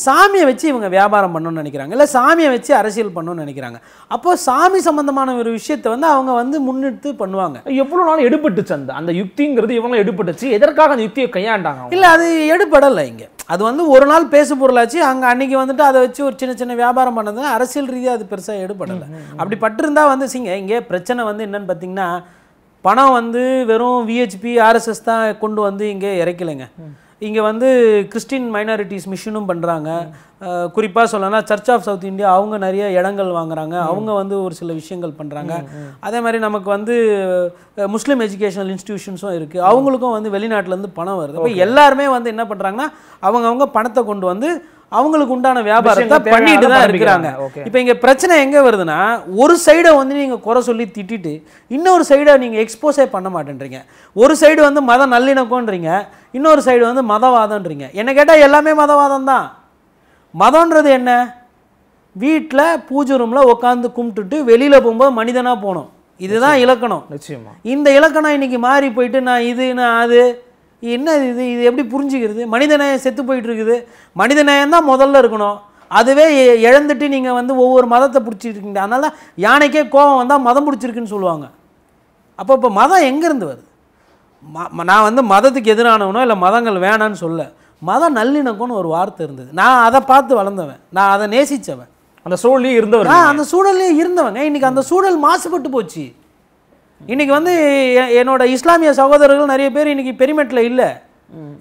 சாமியை வச்சு இவங்க வியாபாரம் பண்ணணும்னு நினைக்கிறாங்க இல்லை சாமியை வச்சு அரசியல் பண்ணணும்னு நினைக்கிறாங்க அப்போது சாமி சம்மந்தமான ஒரு விஷயத்தை வந்து அவங்க வந்து முன்னெடுத்து பண்ணுவாங்க எவ்வளோ நாளும் எடுபட்டுச்சு அந்த அந்த யுக்திங்கிறது இவங்களும் எடுபட்டுச்சு எதற்காக அந்த யுக்தியை கையாண்டாங்க இல்லை அது எடுபடலை இங்கே அது வந்து ஒரு நாள் பேசு பொருளாச்சு அங்கே அன்றைக்கி வந்துட்டு அதை வச்சு ஒரு சின்ன சின்ன வியாபாரம் பண்ணதுன்னா அரசியல் ரீதியாக அது பெருசாக எடுபடலை அப்படி பட்டிருந்தா வந்து சிங்க இங்கே பிரச்சனை வந்து என்னன்னு பார்த்தீங்கன்னா பணம் வந்து வெறும் விஹெச்பி ஆர்எஸ்எஸ் தான் கொண்டு வந்து இங்கே இறக்கலைங்க இங்கே வந்து கிறிஸ்டின் மைனாரிட்டிஸ் மிஷனும் பண்ணுறாங்க குறிப்பாக சொல்லலாம் சர்ச் ஆஃப் சவுத் இந்தியா அவங்க நிறைய இடங்கள் வாங்குறாங்க அவங்க வந்து ஒரு சில விஷயங்கள் பண்ணுறாங்க அதே மாதிரி நமக்கு வந்து முஸ்லீம் எஜுகேஷனல் இன்ஸ்டிடியூஷன்ஸும் இருக்குது அவங்களுக்கும் வந்து வெளிநாட்டிலேருந்து பணம் வருது அப்போ எல்லாருமே வந்து என்ன பண்ணுறாங்கன்னா அவங்கவுங்க பணத்தை கொண்டு வந்து அவங்களுக்கு உண்டான வியாபாரத்தை பண்ணிட்டு தான் இருக்கிறாங்க இப்போ இங்கே பிரச்சனை எங்கே வருதுன்னா ஒரு சைடை வந்து நீங்கள் குறை சொல்லி திட்டிட்டு இன்னொரு சைடை நீங்கள் எக்ஸ்போஸே பண்ண மாட்டேன்றீங்க ஒரு சைடு வந்து மத நல்லிணக்கம்ன்றீங்க இன்னொரு சைடு வந்து மதவாதம்ன்றீங்க என்ன கேட்டால் எல்லாமே மதவாதம் தான் மதம்ன்றது என்ன வீட்டில் பூஜை ரூமில் உட்காந்து கும்பிட்டுட்டு வெளியில் போகும்போது மனிதனாக போகணும் இதுதான் இலக்கணம் நிச்சயமா இந்த இலக்கணம் இன்னைக்கு மாறி போயிட்டு நான் இது நான் அது என்ன இது இது எப்படி புரிஞ்சுக்கிறது மனிதநேயம் செத்து போயிட்டுருக்குது மனிதநேயம் தான் முதல்ல இருக்கணும் அதுவே இழந்துட்டு நீங்கள் வந்து ஒவ்வொரு மதத்தை பிடிச்சிருக்கீங்க அதனால் யானைக்கே கோபம் வந்தால் மதம் பிடிச்சிருக்குன்னு சொல்லுவாங்க அப்போ இப்போ மதம் எங்கேருந்து வருது ம நான் வந்து மதத்துக்கு எதிரானவனோ இல்லை மதங்கள் வேணான்னு சொல்ல மதம் நல்லிணக்கம்னு ஒரு வார்த்தை இருந்தது நான் அதை பார்த்து வளர்ந்தவன் நான் அதை நேசித்தவன் அந்த சூழலையும் இருந்தவன் அந்த சூழல்லையும் இருந்தவங்க இன்றைக்கி அந்த சூழல் மாசுபட்டு போச்சு இன்னைக்கு வந்து என்னோட இஸ்லாமிய சகோதரர்கள் நிறைய பேர் இன்றைக்கி பெரிமெட்ல இல்லை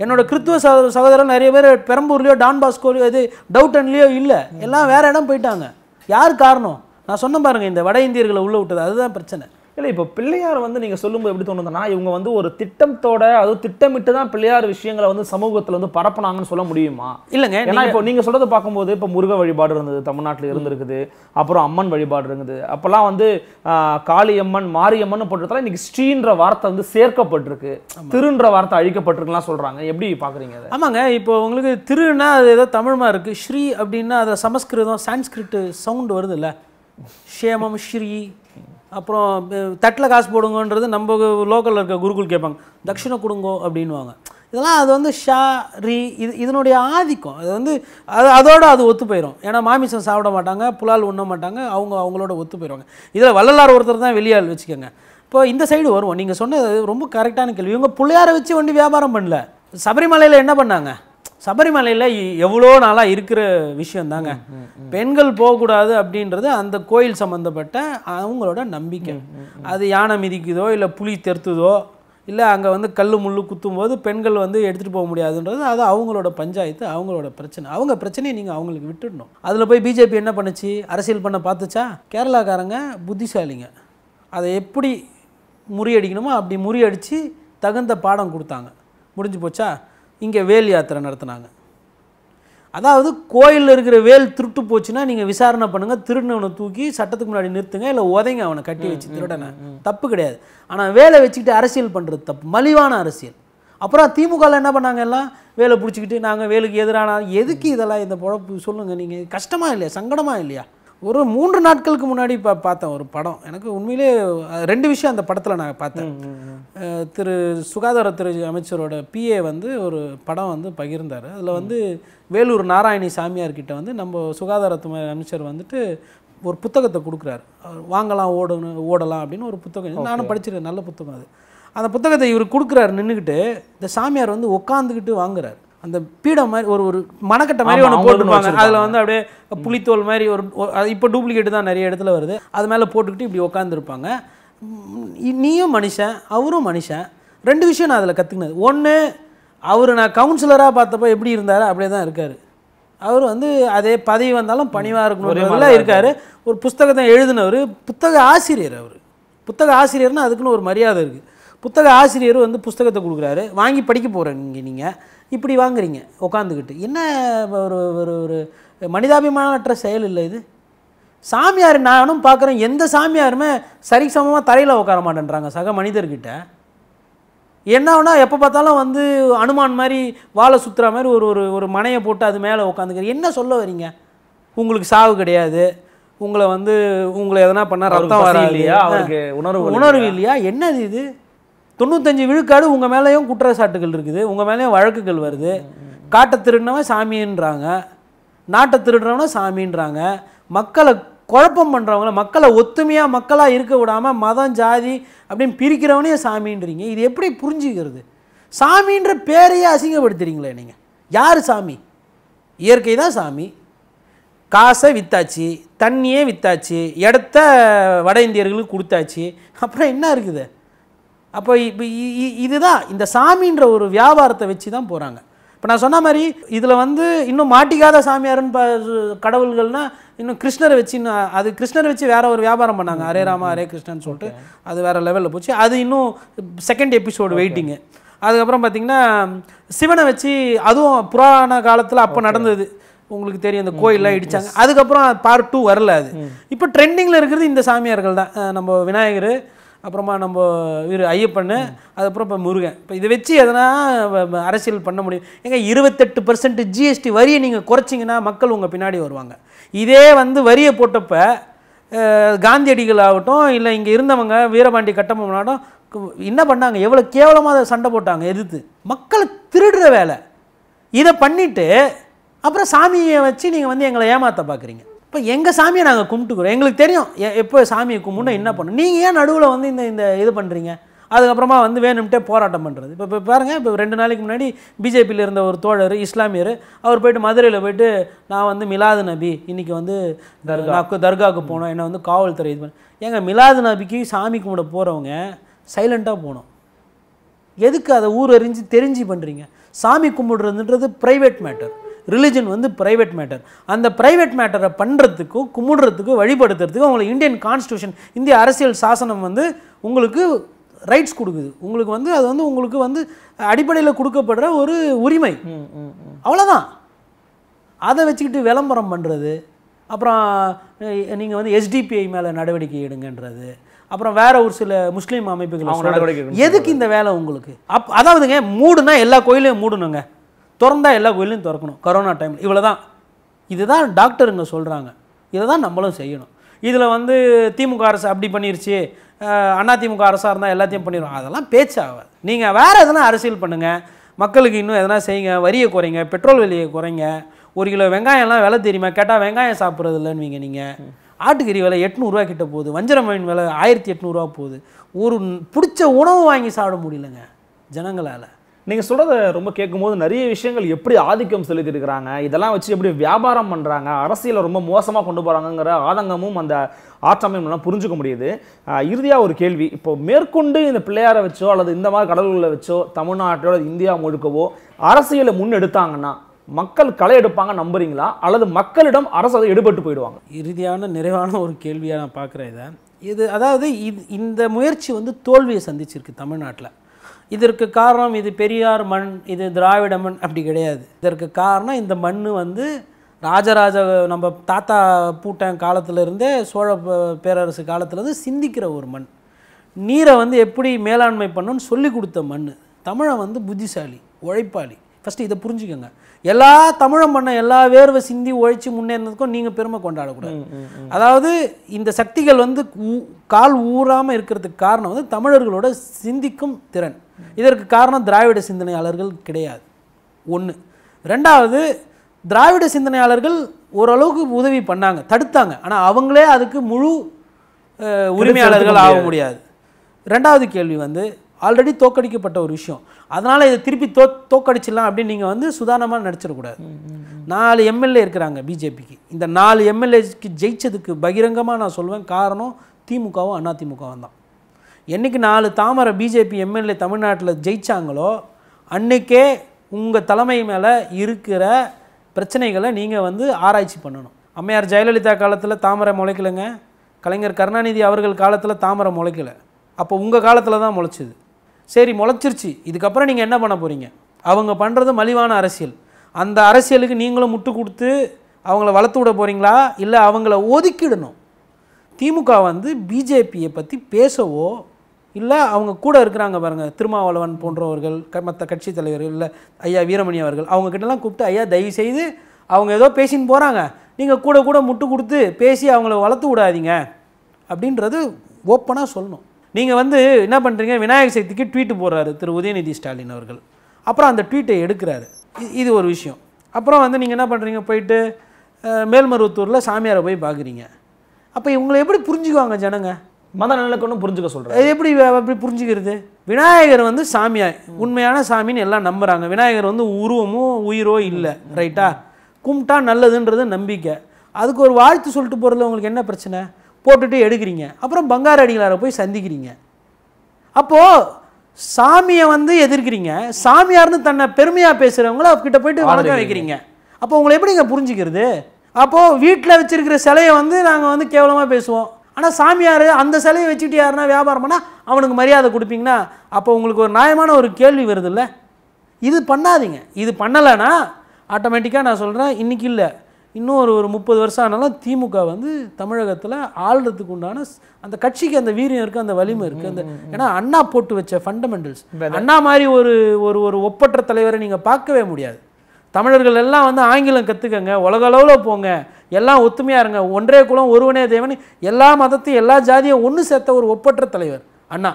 என்னோட கிறித்துவ சகோதரர்கள் நிறைய பேர் பெரம்பூர்லயோ டான் பாஸ்கோலியோ இது டவுட்டன்லேயோ இல்லை எல்லாம் வேற இடம் போயிட்டாங்க யார் காரணம் நான் சொன்ன பாருங்க இந்த வட இந்தியர்களை உள்ளே விட்டது அதுதான் பிரச்சனை இல்லை இப்போ பிள்ளையார் வந்து நீங்கள் சொல்லும்போது எப்படி தோணுதுன்னா இவங்க வந்து ஒரு திட்டத்தோட அதுவும் திட்டமிட்டு தான் பிள்ளையார் விஷயங்களை வந்து சமூகத்தில் வந்து பரப்புனாங்கன்னு சொல்ல முடியுமா இல்லைங்க ஏன்னா இப்போ நீங்கள் சொல்கிறத பார்க்கும்போது இப்போ முருக வழிபாடு இருந்தது தமிழ்நாட்டில் இருந்திருக்குது அப்புறம் அம்மன் வழிபாடு இருக்குது அப்போல்லாம் வந்து காளியம்மன் மாரியம்மன் போட்டதால இன்னைக்கு ஸ்ரீன்ற வார்த்தை வந்து சேர்க்கப்பட்டிருக்கு திருன்ற வார்த்தை அழிக்கப்பட்டிருக்குலாம் சொல்கிறாங்க எப்படி பார்க்குறீங்க ஆமாங்க இப்போ உங்களுக்கு திருன்னா அது ஏதோ தமிழ்மா இருக்குது ஸ்ரீ அப்படின்னா அதை சமஸ்கிருதம் சான்ஸ்கிரிட்டு சவுண்ட் வருது இல்லை ஷேமம் ஸ்ரீ அப்புறம் தட்டில் காசு போடுங்கன்றது நம்ம லோக்கலில் இருக்க குருகுல் கேட்பாங்க தட்சிணை கொடுங்கோ அப்படின்வாங்க இதெல்லாம் அது வந்து ஷா ரீ இது இதனுடைய ஆதிக்கம் அது வந்து அது அதோடு அது ஒத்து போயிடும் ஏன்னா மாமிசம் சாப்பிட மாட்டாங்க புலால் உண்ண மாட்டாங்க அவங்க அவங்களோட ஒத்து போயிடுவாங்க இதில் வள்ளலார் ஒருத்தர் தான் வெளியால் வச்சுக்கோங்க இப்போ இந்த சைடு வருவோம் நீங்கள் சொன்னது ரொம்ப கரெக்டான கேள்வி இவங்க பிள்ளையார வச்சு வண்டி வியாபாரம் பண்ணல சபரிமலையில் என்ன பண்ணாங்க சபரிமலையில் எவ்வளோ நாளாக இருக்கிற விஷயந்தாங்க பெண்கள் போகக்கூடாது அப்படின்றது அந்த கோயில் சம்மந்தப்பட்ட அவங்களோட நம்பிக்கை அது யானை மிதிக்குதோ இல்லை புலி தெருத்துதோ இல்லை அங்கே வந்து கல் முள் குத்தும்போது பெண்கள் வந்து எடுத்துகிட்டு போக முடியாதுன்றது அது அவங்களோட பஞ்சாயத்து அவங்களோட பிரச்சனை அவங்க பிரச்சனையை நீங்கள் அவங்களுக்கு விட்டுடணும் அதில் போய் பிஜேபி என்ன பண்ணுச்சு அரசியல் பண்ண பார்த்துச்சா கேரளாக்காரங்க புத்திசாலிங்க அதை எப்படி முறியடிக்கணுமோ அப்படி முறியடித்து தகுந்த பாடம் கொடுத்தாங்க முடிஞ்சு போச்சா இங்கே வேல் யாத்திரை நடத்தினாங்க அதாவது கோயிலில் இருக்கிற வேல் திருட்டு போச்சுன்னா நீங்கள் விசாரணை பண்ணுங்கள் திருடினவனை தூக்கி சட்டத்துக்கு முன்னாடி நிறுத்துங்க இல்லை உதைங்க அவனை கட்டி வச்சு திருடனை தப்பு கிடையாது ஆனால் வேலை வச்சுக்கிட்டு அரசியல் பண்ணுறது தப்பு மலிவான அரசியல் அப்புறம் திமுகவில் என்ன பண்ணாங்க எல்லாம் வேலை பிடிச்சிக்கிட்டு நாங்கள் வேலுக்கு எதிரான எதுக்கு இதெல்லாம் இந்த பொழப்பு சொல்லுங்கள் நீங்கள் கஷ்டமாக இல்லையா சங்கடமாக இல்லையா ஒரு மூன்று நாட்களுக்கு முன்னாடி இப்போ பார்த்தேன் ஒரு படம் எனக்கு உண்மையிலே ரெண்டு விஷயம் அந்த படத்தில் நான் பார்த்தேன் திரு சுகாதாரத்துறை அமைச்சரோட பிஏ வந்து ஒரு படம் வந்து பகிர்ந்தார் அதில் வந்து வேலூர் நாராயணி சாமியார்கிட்ட வந்து நம்ம சுகாதாரத்துறை அமைச்சர் வந்துட்டு ஒரு புத்தகத்தை கொடுக்குறாரு வாங்கலாம் ஓடணும் ஓடலாம் அப்படின்னு ஒரு புத்தகம் நானும் படிச்சிருக்கேன் நல்ல புத்தகம் அது அந்த புத்தகத்தை இவர் கொடுக்குறாரு நின்றுக்கிட்டு இந்த சாமியார் வந்து உட்காந்துக்கிட்டு வாங்குறாரு அந்த பீடம் மாதிரி ஒரு ஒரு மனக்கட்டை மாதிரி ஒன்று போட்டுருப்பாங்க அதில் வந்து அப்படியே புளித்தோல் மாதிரி ஒரு இப்போ டூப்ளிகேட் தான் நிறைய இடத்துல வருது அது மேலே போட்டுக்கிட்டு இப்படி உட்காந்துருப்பாங்க நீயும் மனுஷன் அவரும் மனுஷன் ரெண்டு விஷயம் நான் அதில் கற்றுக்கினது ஒன்று அவர் நான் கவுன்சிலராக பார்த்தப்போ எப்படி இருந்தார் அப்படியே தான் இருக்கார் அவர் வந்து அதே பதவி வந்தாலும் பணிவாக இருக்கணும் இருக்கார் ஒரு புஸ்தகத்தை எழுதினவர் புத்தக ஆசிரியர் அவர் புத்தக ஆசிரியர்னால் அதுக்குன்னு ஒரு மரியாதை இருக்குது புத்தக ஆசிரியர் வந்து புஸ்தகத்தை கொடுக்குறாரு வாங்கி படிக்க போகிறீங்க நீங்கள் இப்படி வாங்குறீங்க உக்காந்துக்கிட்டு என்ன ஒரு ஒரு ஒரு மனிதாபிமானமற்ற செயல் இல்லை இது சாமியார் நானும் பார்க்குறேன் எந்த சாமியாருமே சரி சமமாக தரையில் உட்கார மாட்டேன்றாங்க சக மனிதர்கிட்ட என்னன்னா எப்போ பார்த்தாலும் வந்து அனுமான் மாதிரி வாழை சுற்றுற மாதிரி ஒரு ஒரு ஒரு மனையை போட்டு அது மேலே உட்காந்துக்கிற என்ன சொல்ல வரீங்க உங்களுக்கு சாவு கிடையாது உங்களை வந்து உங்களை எதனா பண்ணால் ரத்தம் வர இல்லையா அவருக்கு உணர்வு உணர்வு இல்லையா என்னது இது தொண்ணூத்தஞ்சு விழுக்காடு உங்கள் மேலேயும் குற்றச்சாட்டுகள் இருக்குது உங்கள் மேலேயும் வழக்குகள் வருது காட்டை திருடினவன் சாமின்றாங்க நாட்டை திருடுறவன சாமின்றாங்க மக்களை குழப்பம் பண்ணுறவங்கள மக்களை ஒத்துமையாக மக்களாக இருக்க விடாமல் மதம் ஜாதி அப்படின்னு பிரிக்கிறவனே சாமின்றீங்க இது எப்படி புரிஞ்சுக்கிறது சாமின்ற பேரையே அசிங்கப்படுத்துறீங்களே நீங்கள் யார் சாமி இயற்கை தான் சாமி காசை வித்தாச்சு தண்ணியே வித்தாச்சு இடத்த வட இந்தியர்களுக்கு கொடுத்தாச்சு அப்புறம் என்ன இருக்குது அப்போ இப்போ இதுதான் இந்த சாமின்ற ஒரு வியாபாரத்தை வச்சு தான் போகிறாங்க இப்போ நான் சொன்ன மாதிரி இதில் வந்து இன்னும் மாட்டிக்காத சாமியாருன்னு கடவுள்கள்னால் இன்னும் கிருஷ்ணரை வச்சு இன்னும் அது கிருஷ்ணரை வச்சு வேற ஒரு வியாபாரம் பண்ணாங்க அரே ராமா அரே கிருஷ்ணன் சொல்லிட்டு அது வேறு லெவலில் போச்சு அது இன்னும் செகண்ட் எபிசோடு வெயிட்டிங்கு அதுக்கப்புறம் பார்த்தீங்கன்னா சிவனை வச்சு அதுவும் புராண காலத்தில் அப்போ நடந்தது உங்களுக்கு தெரியும் இந்த mm-hmm. கோயிலெலாம் இடித்தாங்க அதுக்கப்புறம் பார்ட் டூ வரல அது mm. இப்போ ட்ரெண்டிங்கில் இருக்கிறது இந்த சாமியார்கள் தான் நம்ம விநாயகர் அப்புறமா நம்ம இவர் ஐயப்பண்ணு அதுக்கப்புறம் இப்போ முருகன் இப்போ இதை வச்சு எதனா அரசியல் பண்ண முடியும் ஏங்க இருபத்தெட்டு பர்சன்ட் ஜிஎஸ்டி வரியை நீங்கள் குறைச்சிங்கன்னா மக்கள் உங்கள் பின்னாடி வருவாங்க இதே வந்து வரியை போட்டப்போ காந்தியடிகள் ஆகட்டும் இல்லை இங்கே இருந்தவங்க வீரபாண்டி கட்டபொம்மனாட்டும் என்ன பண்ணாங்க எவ்வளோ கேவலமாக அதை சண்டை போட்டாங்க எதிர்த்து மக்களை திருடுற வேலை இதை பண்ணிவிட்டு அப்புறம் சாமியை வச்சு நீங்கள் வந்து எங்களை ஏமாற்ற பார்க்குறீங்க இப்போ எங்கள் சாமியை நாங்கள் கும்பிட்டுக்குறோம் எங்களுக்கு தெரியும் எப்போ சாமியை கும்பிட்னா என்ன பண்ணும் நீங்கள் ஏன் நடுவில் வந்து இந்த இந்த இது பண்ணுறீங்க அதுக்கப்புறமா வந்து வேணும்ட்டே போராட்டம் பண்ணுறது இப்போ இப்போ பாருங்கள் இப்போ ரெண்டு நாளைக்கு முன்னாடி பிஜேபியில் இருந்த ஒரு தோழர் இஸ்லாமியர் அவர் போயிட்டு மதுரையில் போயிட்டு நான் வந்து மிலாது நபி இன்றைக்கி வந்து தர்கா தர்காவுக்கு போனோம் என்னை வந்து காவல்துறை இது பண்ண எங்கள் மிலாது நபிக்கு சாமி கும்பிட போகிறவங்க சைலண்ட்டாக போனோம் எதுக்கு அதை ஊர் அறிஞ்சு தெரிஞ்சு பண்ணுறீங்க சாமி கும்பிடுறதுன்றது ப்ரைவேட் மேட்டர் ரிலிஜன் வந்து ப்ரைவேட் மேட்டர் அந்த ப்ரைவேட் மேட்டரை பண்ணுறதுக்கும் கும்பிடுறதுக்கும் வழிபடுத்துறதுக்கும் அவங்களை இந்தியன் கான்ஸ்டியூஷன் இந்திய அரசியல் சாசனம் வந்து உங்களுக்கு ரைட்ஸ் கொடுக்குது உங்களுக்கு வந்து அது வந்து உங்களுக்கு வந்து அடிப்படையில் கொடுக்கப்படுற ஒரு உரிமை அவ்வளோதான் அதை வச்சுக்கிட்டு விளம்பரம் பண்ணுறது அப்புறம் நீங்கள் வந்து எஸ்டிபிஐ மேலே நடவடிக்கை எடுங்கன்றது அப்புறம் வேற ஒரு சில முஸ்லீம் அமைப்புகள் எதுக்கு இந்த வேலை உங்களுக்கு அப் அதாவதுங்க மூடுனா எல்லா கோயிலையும் மூடணுங்க திறந்தால் எல்லா கோயிலையும் திறக்கணும் கொரோனா டைம் இவ்வளோ தான் இதுதான் டாக்டருங்க சொல்கிறாங்க இதை தான் நம்மளும் செய்யணும் இதில் வந்து திமுக அரசு அப்படி பண்ணிருச்சு அண்ணா திமுக அரசாக இருந்தால் எல்லாத்தையும் பண்ணிடுவோம் அதெல்லாம் பேச்சு நீங்கள் வேறு எதனா அரசியல் பண்ணுங்கள் மக்களுக்கு இன்னும் எதனா செய்யுங்க வரியை குறைங்க பெட்ரோல் விலையை குறைங்க ஒரு கிலோ வெங்காயம்லாம் விலை தெரியுமா கேட்டால் வெங்காயம் சாப்பிட்றது இல்லைன்னு நீங்கள் ஆட்டுக்கறி விலை எட்நூறுரூவா கிட்ட போகுது வஞ்சர மீன் விலை ஆயிரத்தி எட்நூறுரூவா போகுது ஒரு பிடிச்ச உணவு வாங்கி சாப்பிட முடியலங்க ஜனங்களால் நீங்கள் சொல்கிறத ரொம்ப கேட்கும்போது நிறைய விஷயங்கள் எப்படி ஆதிக்கம் செலுத்திருக்கிறாங்க இதெல்லாம் வச்சு எப்படி வியாபாரம் பண்ணுறாங்க அரசியலை ரொம்ப மோசமாக கொண்டு போகிறாங்கங்கிற ஆதங்கமும் அந்த ஆற்றமையெல்லாம் புரிஞ்சுக்க முடியுது இறுதியாக ஒரு கேள்வி இப்போ மேற்கொண்டு இந்த பிள்ளையாரை வச்சோ அல்லது இந்த மாதிரி கடல்களில் வச்சோ தமிழ்நாட்டோட இந்தியா முழுக்கவோ அரசியலை முன்னெடுத்தாங்கன்னா மக்கள் களை எடுப்பாங்க நம்புறீங்களா அல்லது மக்களிடம் அரசு அதை எடுபட்டு போயிடுவாங்க இறுதியான நிறைவான ஒரு கேள்வியாக நான் பார்க்குறேன் இதை இது அதாவது இது இந்த முயற்சி வந்து தோல்வியை சந்திச்சிருக்கு தமிழ்நாட்டில் இதற்கு காரணம் இது பெரியார் மண் இது திராவிட மண் அப்படி கிடையாது இதற்கு காரணம் இந்த மண் வந்து ராஜராஜ நம்ம தாத்தா பூட்டன் காலத்திலேருந்தே சோழ பேரரசு காலத்துலேருந்து சிந்திக்கிற ஒரு மண் நீரை வந்து எப்படி மேலாண்மை பண்ணணும்னு சொல்லி கொடுத்த மண் தமிழை வந்து புத்திசாலி உழைப்பாளி ஃபஸ்ட்டு இதை புரிஞ்சுக்கோங்க எல்லா தமிழம் பண்ண எல்லா வேர்வை சிந்தி உழைச்சி முன்னேறினதுக்கும் நீங்கள் பெருமை கொண்டாடக்கூடாது அதாவது இந்த சக்திகள் வந்து கால் ஊறாமல் இருக்கிறதுக்கு காரணம் வந்து தமிழர்களோட சிந்திக்கும் திறன் இதற்கு காரணம் திராவிட சிந்தனையாளர்கள் கிடையாது ஒன்று ரெண்டாவது திராவிட சிந்தனையாளர்கள் ஓரளவுக்கு உதவி பண்ணாங்க தடுத்தாங்க ஆனால் அவங்களே அதுக்கு முழு உரிமையாளர்கள் ஆக முடியாது ரெண்டாவது கேள்வி வந்து ஆல்ரெடி தோக்கடிக்கப்பட்ட ஒரு விஷயம் அதனால் இதை திருப்பி தோ தோக்கடிச்சிடலாம் அப்படின்னு நீங்கள் வந்து சுதாரணமாக நடிச்சிடக்கூடாது நாலு எம்எல்ஏ இருக்கிறாங்க பிஜேபிக்கு இந்த நாலு எம்எல்ஏக்கு ஜெயிச்சதுக்கு பகிரங்கமாக நான் சொல்வேன் காரணம் திமுகவும் அதிமுகவும் தான் என்றைக்கு நாலு தாமரை பிஜேபி எம்எல்ஏ தமிழ்நாட்டில் ஜெயித்தாங்களோ அன்றைக்கே உங்கள் தலைமை மேலே இருக்கிற பிரச்சனைகளை நீங்கள் வந்து ஆராய்ச்சி பண்ணணும் அம்மையார் ஜெயலலிதா காலத்தில் தாமரை முளைக்கலைங்க கலைஞர் கருணாநிதி அவர்கள் காலத்தில் தாமரை முளைக்கலை அப்போ உங்கள் காலத்தில் தான் முளைச்சிது சரி முளைச்சிருச்சு இதுக்கப்புறம் நீங்கள் என்ன பண்ண போகிறீங்க அவங்க பண்ணுறது மலிவான அரசியல் அந்த அரசியலுக்கு நீங்களும் முட்டு கொடுத்து அவங்கள வளர்த்து விட போகிறீங்களா இல்லை அவங்கள ஒதுக்கிடணும் திமுக வந்து பிஜேபியை பற்றி பேசவோ இல்லை அவங்க கூட இருக்கிறாங்க பாருங்கள் திருமாவளவன் போன்றவர்கள் க மற்ற கட்சி தலைவர்கள் இல்லை ஐயா வீரமணி அவர்கள் அவங்கக்கிட்டலாம் கூப்பிட்டு ஐயா தயவு செய்து அவங்க ஏதோ பேசின்னு போகிறாங்க நீங்கள் கூட கூட முட்டு கொடுத்து பேசி அவங்கள வளர்த்து விடாதீங்க அப்படின்றது ஓப்பனாக சொல்லணும் நீங்கள் வந்து என்ன பண்ணுறீங்க விநாயகர் சக்திக்கு ட்வீட்டு போடுறாரு திரு உதயநிதி ஸ்டாலின் அவர்கள் அப்புறம் அந்த ட்வீட்டை எடுக்கிறாரு இது ஒரு விஷயம் அப்புறம் வந்து நீங்கள் என்ன பண்ணுறீங்க போயிட்டு மேல்மருவத்தூரில் சாமியாரை போய் பார்க்குறீங்க அப்போ இவங்களை எப்படி புரிஞ்சுக்குவாங்க ஜனங்கள் மத நல்லக்கணும் புரிஞ்சுக்க சொல்கிறேன் எப்படி எப்படி புரிஞ்சுக்கிறது விநாயகர் வந்து சாமியாய் உண்மையான சாமின்னு எல்லாம் நம்புகிறாங்க விநாயகர் வந்து உருவமும் உயிரோ இல்லை ரைட்டா கும்பிட்டா நல்லதுன்றது நம்பிக்கை அதுக்கு ஒரு வாழ்த்து சொல்லிட்டு போகிறது உங்களுக்கு என்ன பிரச்சனை போட்டுட்டு எடுக்கிறீங்க அப்புறம் பங்கார அடிகளாரை போய் சந்திக்கிறீங்க அப்போது சாமியை வந்து எதிர்க்கிறீங்க சாமியார்னு தன்னை பெருமையாக பேசுகிறவங்கள அவர்கிட்ட போயிட்டு வளர்க்க வைக்கிறீங்க அப்போ உங்களை எப்படிங்க புரிஞ்சுக்கிறது அப்போது வீட்டில் வச்சுருக்கிற சிலையை வந்து நாங்கள் வந்து கேவலமாக பேசுவோம் ஆனால் சாமியார் அந்த சிலையை வச்சுக்கிட்டு யாருன்னா வியாபாரம் பண்ணால் அவனுக்கு மரியாதை கொடுப்பீங்கன்னா அப்போ உங்களுக்கு ஒரு நியாயமான ஒரு கேள்வி வருது இல்லை இது பண்ணாதீங்க இது பண்ணலைன்னா ஆட்டோமேட்டிக்காக நான் சொல்கிறேன் இன்றைக்கி இல்லை இன்னும் ஒரு ஒரு முப்பது வருஷம் ஆனாலும் திமுக வந்து தமிழகத்தில் ஆள்றதுக்கு உண்டான அந்த கட்சிக்கு அந்த வீரியம் இருக்குது அந்த வலிமை இருக்குது அந்த ஏன்னா அண்ணா போட்டு வச்ச ஃபண்டமெண்டல்ஸ் அண்ணா மாதிரி ஒரு ஒரு ஒரு ஒப்பற்ற தலைவரை நீங்கள் பார்க்கவே முடியாது தமிழர்கள் எல்லாம் வந்து ஆங்கிலம் கற்றுக்கங்க உலக அளவில் போங்க எல்லாம் ஒத்துமையாக இருங்க ஒன்றே குலம் ஒருவனே தேவன் எல்லா மதத்தையும் எல்லா ஜாதியும் ஒன்று சேர்த்த ஒரு ஒப்பற்ற தலைவர் அண்ணா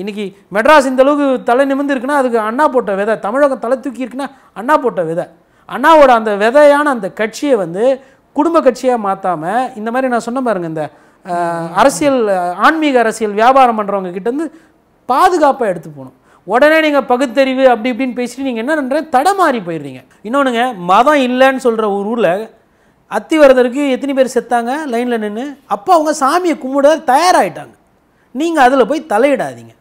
இன்றைக்கி மெட்ராஸ் இந்த அளவுக்கு தலை நிமிர்ந்து இருக்குன்னா அதுக்கு அண்ணா போட்ட விதை தமிழகம் தலை தூக்கி இருக்குன்னா அண்ணா போட்ட விதை அண்ணாவோட அந்த விதையான அந்த கட்சியை வந்து குடும்ப கட்சியாக மாற்றாமல் இந்த மாதிரி நான் சொன்ன பாருங்கள் இந்த அரசியல் ஆன்மீக அரசியல் வியாபாரம் பண்ணுறவங்க கிட்டேருந்து பாதுகாப்பாக எடுத்து போகணும் உடனே நீங்கள் பகுத்தறிவு அப்படி இப்படின்னு பேசிட்டு நீங்கள் என்ன பண்ணுற தடமாறி போயிடுறீங்க இன்னொன்றுங்க மதம் இல்லைன்னு சொல்கிற ஒரு ஊரில் அத்திவரதருக்கு எத்தனை பேர் செத்தாங்க லைனில் நின்று அப்போ அவங்க சாமியை கும்பிட தயாராகிட்டாங்க நீங்கள் அதில் போய் தலையிடாதீங்க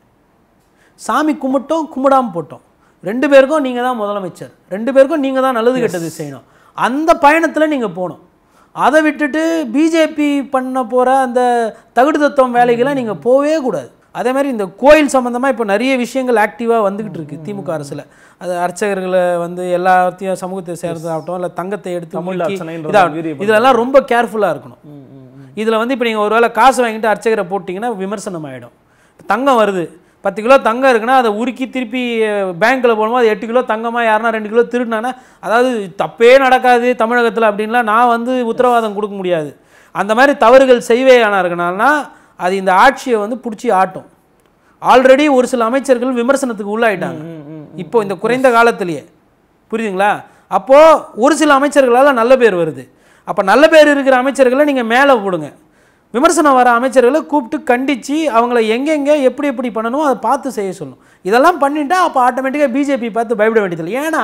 சாமி கும்பிட்டோம் கும்பிடாமல் போட்டோம் ரெண்டு பேருக்கும் நீங்கள் தான் முதலமைச்சர் ரெண்டு பேருக்கும் நீங்கள் தான் நல்லது கெட்டது செய்யணும் அந்த பயணத்தில் நீங்கள் போகணும் அதை விட்டுட்டு பிஜேபி பண்ண போகிற அந்த தகுடு தத்துவம் வேலைக்கெல்லாம் நீங்கள் போவே கூடாது அதே மாதிரி இந்த கோயில் சம்மந்தமாக இப்போ நிறைய விஷயங்கள் ஆக்டிவாக வந்துக்கிட்டு இருக்குது திமுக அரசில் அது அர்ச்சகர்களை வந்து எல்லாத்தையும் சமூகத்தை சேர்ந்ததாகட்டும் இல்லை தங்கத்தை எடுத்து இதெல்லாம் ரொம்ப கேர்ஃபுல்லாக இருக்கணும் இதில் வந்து இப்போ நீங்கள் ஒரு வேளை காசு வாங்கிட்டு அர்ச்சகரை போட்டிங்கன்னா விமர்சனம் ஆகிடும் தங்கம் வருது பத்து கிலோ தங்கம் இருக்குன்னா அதை உருக்கி திருப்பி பேங்க்கில் போகணுமா அது எட்டு கிலோ தங்கமாக யாருன்னா ரெண்டு கிலோ திருடினானா அதாவது தப்பே நடக்காது தமிழகத்தில் அப்படின்லாம் நான் வந்து உத்தரவாதம் கொடுக்க முடியாது அந்த மாதிரி தவறுகள் செய்வே ஆனால் இருக்கனால்னா அது இந்த ஆட்சியை வந்து பிடிச்சி ஆட்டும் ஆல்ரெடி ஒரு சில அமைச்சர்கள் விமர்சனத்துக்கு உள்ளாயிட்டாங்க இப்போ இந்த குறைந்த காலத்திலேயே புரியுதுங்களா அப்போது ஒரு சில அமைச்சர்களால் நல்ல பேர் வருது அப்போ நல்ல பேர் இருக்கிற அமைச்சர்களை நீங்கள் மேலே போடுங்க விமர்சனம் வர அமைச்சர்களை கூப்பிட்டு கண்டித்து அவங்கள எங்கெங்கே எப்படி எப்படி பண்ணணும் அதை பார்த்து செய்ய சொல்லணும் இதெல்லாம் பண்ணிட்டால் அப்போ ஆட்டோமேட்டிக்காக பிஜேபி பார்த்து பயப்பட வேண்டியதில்லை ஏன்னா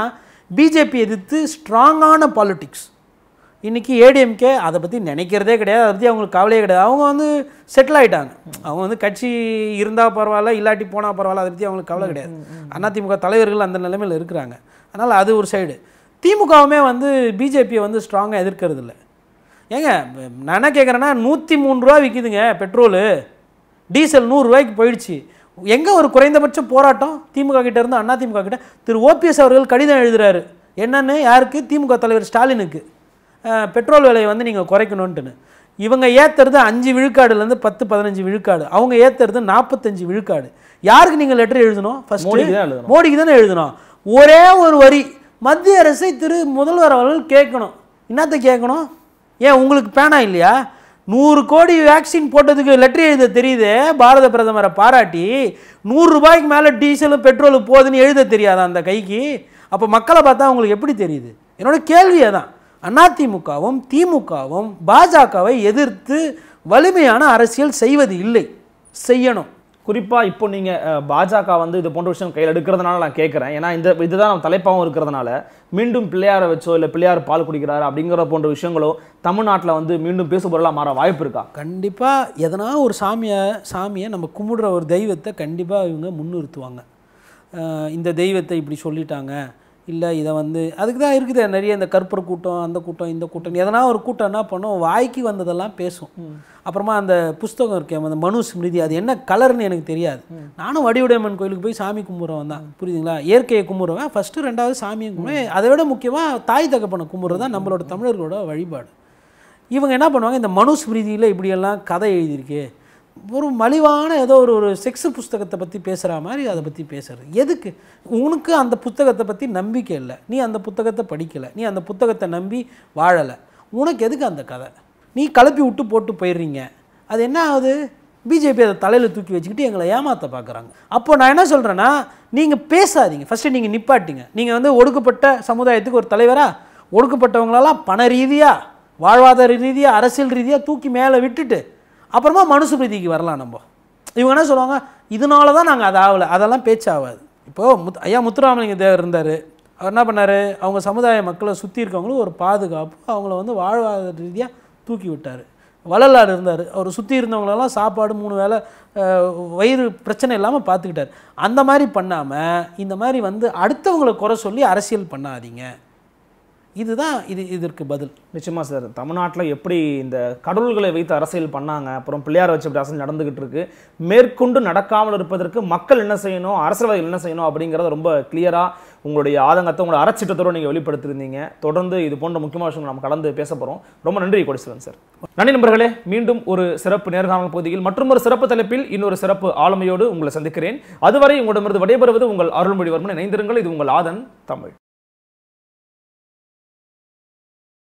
பிஜேபி எதிர்த்து ஸ்ட்ராங்கான பாலிட்டிக்ஸ் இன்றைக்கி ஏடிஎம்கே அதை பற்றி நினைக்கிறதே கிடையாது அதை பற்றி அவங்களுக்கு கவலையே கிடையாது அவங்க வந்து செட்டில் ஆகிட்டாங்க அவங்க வந்து கட்சி இருந்தால் பரவாயில்ல இல்லாட்டி போனால் பரவாயில்ல அதை பற்றி அவங்களுக்கு கவலை கிடையாது அதிமுக தலைவர்கள் அந்த நிலைமையில் இருக்கிறாங்க அதனால் அது ஒரு சைடு திமுகவுமே வந்து பிஜேபியை வந்து ஸ்ட்ராங்காக எதிர்க்கிறது இல்லை ஏங்க நான் என்ன கேட்குறேன்னா நூற்றி மூணு ரூபா விற்கிதுங்க பெட்ரோலு டீசல் நூறுரூவாய்க்கு போயிடுச்சு எங்கே ஒரு குறைந்தபட்ச போராட்டம் திமுக கிட்ட இருந்து அண்ணா திமுக கிட்ட திரு ஓபிஎஸ் அவர்கள் கடிதம் எழுதுகிறாரு என்னன்னு யாருக்கு திமுக தலைவர் ஸ்டாலினுக்கு பெட்ரோல் விலையை வந்து நீங்கள் குறைக்கணுன்ட்டுன்னு இவங்க ஏற்றுறது அஞ்சு விழுக்காடுலேருந்து பத்து பதினஞ்சு விழுக்காடு அவங்க ஏற்றுறது நாற்பத்தஞ்சு விழுக்காடு யாருக்கு நீங்கள் லெட்டர் எழுதணும் ஃபஸ்ட் மோடிக்கு தானே எழுதணும் ஒரே ஒரு வரி மத்திய அரசை திரு முதல்வர் அவர்கள் கேட்கணும் என்னத்தை கேட்கணும் ஏன் உங்களுக்கு பேனா இல்லையா நூறு கோடி வேக்சின் போட்டதுக்கு லெட்டர் எழுத தெரியுது பாரத பிரதமரை பாராட்டி நூறு ரூபாய்க்கு மேலே டீசலும் பெட்ரோலும் போகுதுன்னு எழுத தெரியாதா அந்த கைக்கு அப்போ மக்களை பார்த்தா உங்களுக்கு எப்படி தெரியுது என்னோட கேள்வி அதான் அதிமுகவும் திமுகவும் பாஜகவை எதிர்த்து வலிமையான அரசியல் செய்வது இல்லை செய்யணும் குறிப்பாக இப்போ நீங்கள் பாஜக வந்து இது போன்ற விஷயம் கையில் எடுக்கிறதுனால நான் கேட்குறேன் ஏன்னா இந்த இதுதான் நம்ம தலைப்பாகவும் இருக்கிறதுனால மீண்டும் பிள்ளையாரை வச்சோ இல்லை பிள்ளையார் பால் குடிக்கிறார் அப்படிங்கிற போன்ற விஷயங்களோ தமிழ்நாட்டில் வந்து மீண்டும் பேசுபொருளாக மாற வாய்ப்பு இருக்கா கண்டிப்பாக எதனா ஒரு சாமியை சாமியை நம்ம கும்பிடுற ஒரு தெய்வத்தை கண்டிப்பாக இவங்க முன்னிறுத்துவாங்க இந்த தெய்வத்தை இப்படி சொல்லிட்டாங்க இல்லை இதை வந்து அதுக்கு தான் இருக்குது நிறைய இந்த கற்பூர கூட்டம் அந்த கூட்டம் இந்த கூட்டம் எதனா ஒரு கூட்டம் என்ன பண்ணும் வாய்க்கு வந்ததெல்லாம் பேசும் அப்புறமா அந்த புஸ்தகம் இருக்கேன் அந்த மனு ஸ்மிருதி அது என்ன கலர்னு எனக்கு தெரியாது நானும் வடிவுடையம்மன் கோயிலுக்கு போய் சாமி கும்புறவன் தான் புரியுதுங்களா இயற்கையை கும்புறவன் ஃபஸ்ட்டு ரெண்டாவது சாமியை கும்பிடுவேன் அதை விட முக்கியமாக தாய் தகப்பனை கும்புறது தான் நம்மளோட தமிழர்களோட வழிபாடு இவங்க என்ன பண்ணுவாங்க இந்த மனு ஸ்மிருதியில் இப்படியெல்லாம் கதை எழுதியிருக்கு ஒரு மலிவான ஏதோ ஒரு ஒரு செக்ஸ் புஸ்தகத்தை பற்றி பேசுகிற மாதிரி அதை பற்றி பேசுகிறது எதுக்கு உனக்கு அந்த புத்தகத்தை பற்றி நம்பிக்கை இல்லை நீ அந்த புத்தகத்தை படிக்கலை நீ அந்த புத்தகத்தை நம்பி வாழலை உனக்கு எதுக்கு அந்த கதை நீ கலப்பி விட்டு போட்டு போயிடுறீங்க அது என்ன ஆகுது பிஜேபி அதை தலையில் தூக்கி வச்சுக்கிட்டு எங்களை ஏமாற்ற பார்க்குறாங்க அப்போ நான் என்ன சொல்கிறேன்னா நீங்கள் பேசாதீங்க ஃபஸ்ட்டு நீங்கள் நிப்பாட்டிங்க நீங்கள் வந்து ஒடுக்கப்பட்ட சமுதாயத்துக்கு ஒரு தலைவராக ஒடுக்கப்பட்டவங்களெல்லாம் பண ரீதியாக வாழ்வாதார ரீதியாக அரசியல் ரீதியாக தூக்கி மேலே விட்டுட்டு அப்புறமா மனுசு பிரீதிக்கு வரலாம் நம்ம இவங்க என்ன சொல்லுவாங்க இதனால தான் நாங்கள் அது ஆகலை அதெல்லாம் பேச்சாகாது இப்போது முத் ஐயா முத்துராமலிங்க தேவர் இருந்தார் அவர் என்ன பண்ணார் அவங்க சமுதாய மக்களை சுற்றி இருக்கவங்களும் ஒரு பாதுகாப்பு அவங்கள வந்து வாழ்வாதார ரீதியாக தூக்கி விட்டார் வள்ளலார் இருந்தார் அவர் சுற்றி இருந்தவங்களெல்லாம் சாப்பாடு மூணு வேலை வயிறு பிரச்சனை இல்லாமல் பார்த்துக்கிட்டார் அந்த மாதிரி பண்ணாமல் இந்த மாதிரி வந்து அடுத்தவங்களை குறை சொல்லி அரசியல் பண்ணாதீங்க இதுதான் இது இதற்கு பதில் நிச்சயமாக சார் தமிழ்நாட்டில் எப்படி இந்த கடவுள்களை வைத்து அரசியல் பண்ணாங்க அப்புறம் பிள்ளையார் வச்சு இப்படி அரசியல் நடந்துகிட்டு இருக்கு மேற்கொண்டு நடக்காமல் இருப்பதற்கு மக்கள் என்ன செய்யணும் அரசியல்வாதிகள் என்ன செய்யணும் அப்படிங்கிறத ரொம்ப கிளியராக உங்களுடைய ஆதங்கத்தை உங்களோட அரசிட்டத்தோடு நீங்கள் வெளிப்படுத்திருந்தீங்க தொடர்ந்து இது போன்ற முக்கியமான விஷயங்கள் நம்ம கலந்து பேச போகிறோம் ரொம்ப நன்றி கொடிசுவன் சார் நன்றி நண்பர்களே மீண்டும் ஒரு சிறப்பு நேர்காணல் பகுதியில் மற்றும் ஒரு சிறப்பு தலைப்பில் இன்னொரு சிறப்பு ஆளுமையோடு உங்களை சந்திக்கிறேன் அதுவரை உங்களிடமிருந்து விடைபெறுவது உங்கள் அருள்மொழிவர்மன் இணைந்திருங்கள் இது உங்கள் ஆதன் தமிழ்